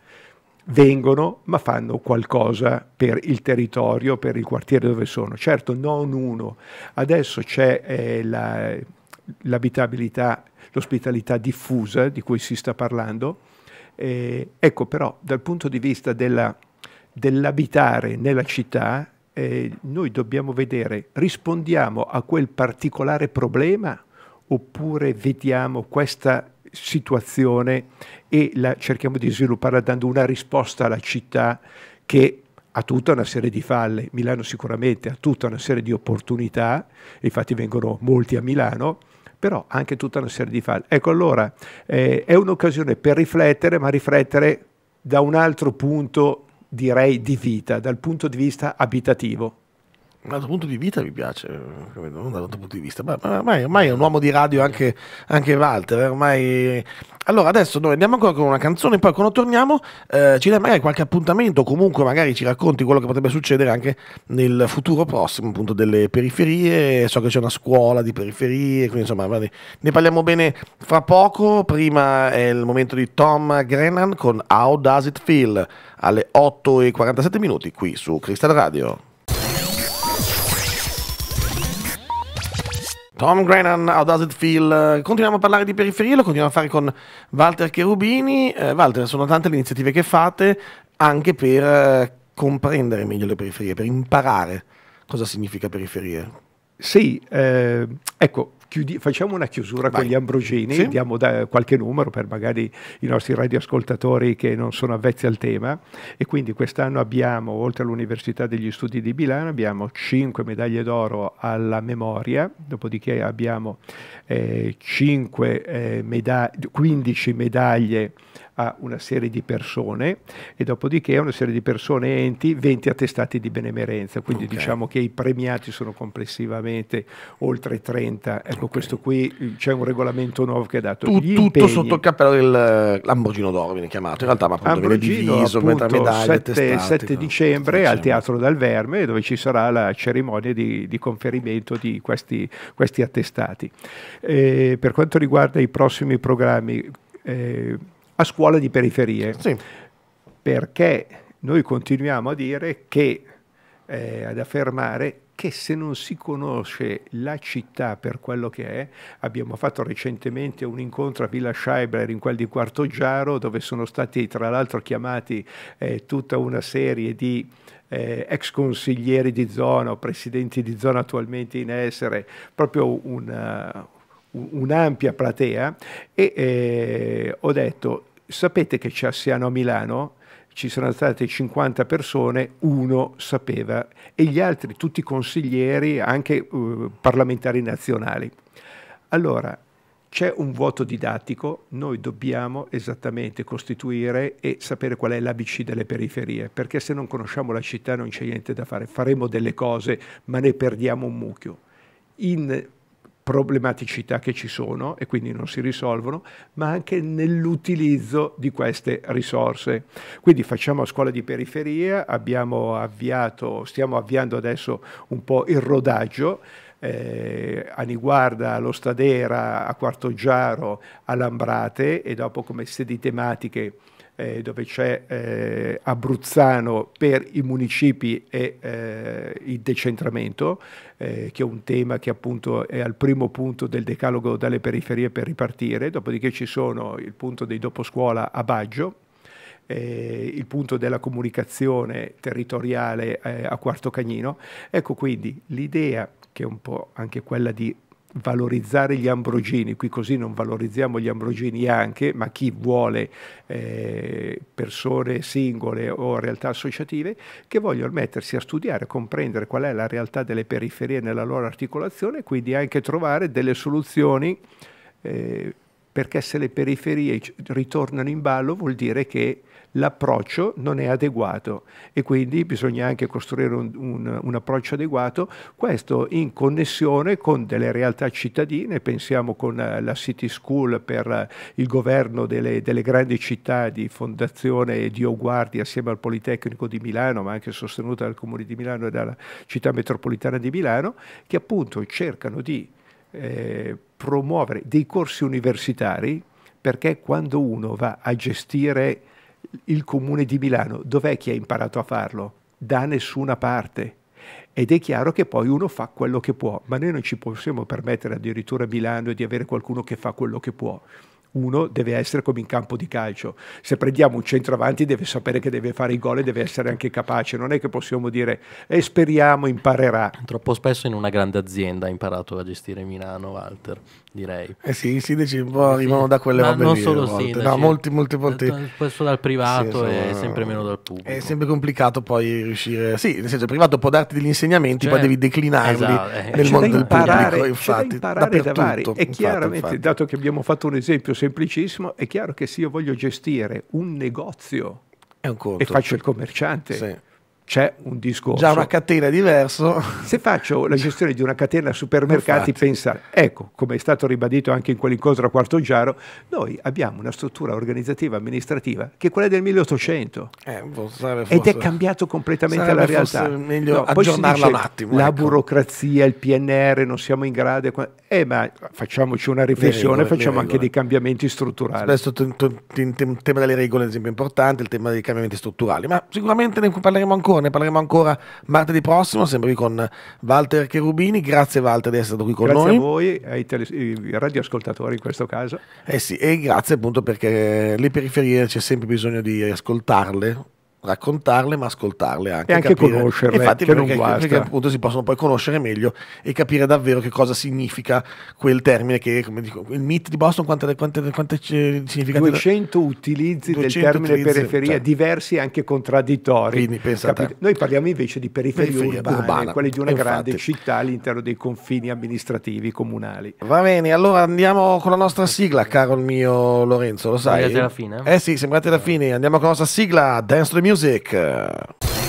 vengono ma fanno qualcosa per il territorio, per il quartiere dove sono. Certo, non uno. Adesso c'è eh, la, l'abitabilità, l'ospitalità diffusa di cui si sta parlando. Eh, ecco però dal punto di vista della, dell'abitare nella città, eh, noi dobbiamo vedere, rispondiamo a quel particolare problema oppure vediamo questa situazione e la, cerchiamo di svilupparla dando una risposta alla città che ha tutta una serie di falle, Milano sicuramente ha tutta una serie di opportunità, infatti vengono molti a Milano, però anche tutta una serie di falle. Ecco allora, eh, è un'occasione per riflettere, ma riflettere da un altro punto, direi, di vita, dal punto di vista abitativo. Dal tuo punto di vista mi piace, eh, non dal tuo punto di vista, ma, ormai, ormai, è un uomo di radio anche, anche Walter, eh, ormai... Allora adesso noi andiamo ancora con una canzone, poi quando torniamo eh, ci dai magari qualche appuntamento, comunque magari ci racconti quello che potrebbe succedere anche nel futuro prossimo, appunto delle periferie, so che c'è una scuola di periferie, quindi insomma ne parliamo bene fra poco, prima è il momento di Tom Grennan con How Does It Feel alle 8 e 47 minuti qui su Crystal Radio. Tom Grennan, How Does It Feel? Continuiamo a parlare di periferie, lo continuiamo a fare con Walter Cherubini. Eh, Walter, sono tante le iniziative che fate anche per eh, comprendere meglio le periferie, per imparare cosa significa periferie. Sì, eh, ecco, Chiudi, facciamo una chiusura Vai. con gli Ambrogini, sì. diamo qualche numero per magari i nostri radioascoltatori che non sono avvezzi al tema e quindi quest'anno abbiamo, oltre all'Università degli Studi di Milano, abbiamo 5 medaglie d'oro alla memoria, dopodiché abbiamo eh, 5, eh, meda 15 medaglie a una serie di persone e dopodiché a una serie di persone enti 20 attestati di benemerenza, quindi okay. diciamo che i premiati sono complessivamente oltre 30. Ecco, okay. questo qui mm, c'è un regolamento nuovo che ha dato. Tu, impegni, tutto sotto il cappello del eh, Lamborghino d'Oro viene chiamato, in realtà ma appunto viene diviso appunto, medaglie 7, attestati, 7 dicembre al Teatro dal Verme dove ci sarà la cerimonia di, di conferimento di questi, questi attestati. Eh, per quanto riguarda i prossimi programmi, eh, a scuole di periferie. Sì. Perché noi continuiamo a dire che, eh, ad affermare che se non si conosce la città per quello che è, abbiamo fatto recentemente un incontro a Villa Scheibler in quel di Quarto Giaro dove sono stati tra l'altro chiamati eh, tutta una serie di eh, ex consiglieri di zona o presidenti di zona attualmente in essere, proprio una, un'ampia platea e eh, ho detto, sapete che c'è Assiano a Milano? Ci sono state 50 persone, uno sapeva e gli altri tutti consiglieri, anche eh, parlamentari nazionali. Allora, c'è un vuoto didattico, noi dobbiamo esattamente costituire e sapere qual è l'ABC delle periferie, perché se non conosciamo la città non c'è niente da fare, faremo delle cose ma ne perdiamo un mucchio. In problematicità che ci sono e quindi non si risolvono, ma anche nell'utilizzo di queste risorse. Quindi facciamo a scuola di periferia, abbiamo avviato, stiamo avviando adesso un po' il rodaggio eh, a Niguarda, allo Stadera, a Quartoggiaro, a Lambrate e dopo come sedi tematiche eh, dove c'è eh, Abruzzano per i municipi e eh, il decentramento, eh, che è un tema che appunto è al primo punto del decalogo dalle periferie per ripartire, dopodiché ci sono il punto dei doposcuola a Baggio, eh, il punto della comunicazione territoriale eh, a Quarto Cagnino. Ecco quindi l'idea, che è un po' anche quella di valorizzare gli ambrogeni, qui così non valorizziamo gli ambrogeni anche, ma chi vuole eh, persone singole o realtà associative che vogliono mettersi a studiare, comprendere qual è la realtà delle periferie nella loro articolazione e quindi anche trovare delle soluzioni eh, perché se le periferie ritornano in ballo vuol dire che l'approccio non è adeguato e quindi bisogna anche costruire un, un, un, approccio adeguato, questo in connessione con delle realtà cittadine, pensiamo con eh, la City School per eh, il governo delle, delle grandi città di Fondazione Dio Guardi assieme al Politecnico di Milano, ma anche sostenuta dal Comune di Milano e dalla città metropolitana di Milano, che appunto cercano di eh, promuovere dei corsi universitari perché quando uno va a gestire il comune di Milano, dov'è chi ha imparato a farlo? Da nessuna parte. Ed è chiaro che poi uno fa quello che può, ma noi non ci possiamo permettere addirittura a Milano di avere qualcuno che fa quello che può. Uno deve essere come in campo di calcio. Se prendiamo un centro avanti deve sapere che deve fare i gol e deve essere anche capace. Non è che possiamo dire e speriamo imparerà. Troppo spesso in una grande azienda ha imparato a gestire Milano Walter direi. Eh sì, i sindaci un po' arrivano sì. da quelle Ma robe non lì. Non solo sindaci. No, eh. molti, molti, molti. Eh, eh, questo dal privato sì, e sempre meno dal pubblico. È sempre complicato poi riuscire... Sì, nel senso, il privato può darti degli insegnamenti, cioè, poi certo. devi declinarli esatto, eh. nel c'è mondo imparare, pubblico, ecco, infatti. Da imparare da vari. È infatti, chiaramente, infatti. dato che abbiamo fatto un esempio semplicissimo, è chiaro che se io voglio gestire un negozio e faccio il commerciante... Sì c'è un discorso. Già una catena diverso. Se faccio la gestione di una catena supermercati, Infatti. pensare, ecco, come è stato ribadito anche in quell'incontro a Quarto Giaro, noi abbiamo una struttura organizzativa amministrativa che è quella del 1800 eh, forse, boh, ed è cambiato completamente la realtà. Meglio no, aggiornarla un attimo. La ecco. burocrazia, il PNR, non siamo in grado. Eh, ma facciamoci una riflessione, regole, facciamo anche dei cambiamenti strutturali. Adesso il tema delle regole, ad esempio, importante, il tema dei cambiamenti strutturali, ma sicuramente ne parleremo ancora sicuro, ne parleremo ancora martedì prossimo, sempre qui con Walter Cherubini. Grazie Walter di essere stato qui con grazie noi. Grazie a voi, ai, tele- ai radioascoltatori in questo caso. Eh sì, e grazie appunto perché le periferie c'è sempre bisogno di ascoltarle raccontarle ma ascoltarle anche e anche capire. conoscerle infatti perché, non basta. perché appunto si possono poi conoscere meglio e capire davvero che cosa significa quel termine che come dico il MIT di Boston quante, quante, quante eh, significa 200 utilizzi 200 del termine utilizzi, periferia cioè. diversi e anche contraddittori Quindi, pensate noi parliamo invece di periferie periferia urbane, urbana, quelle di una infatti. grande città all'interno dei confini amministrativi comunali va bene allora andiamo con la nostra sigla caro il mio Lorenzo lo sai? sembrate alla fine? eh sì sembrate la fine andiamo con la nostra sigla Dance to the Music Music.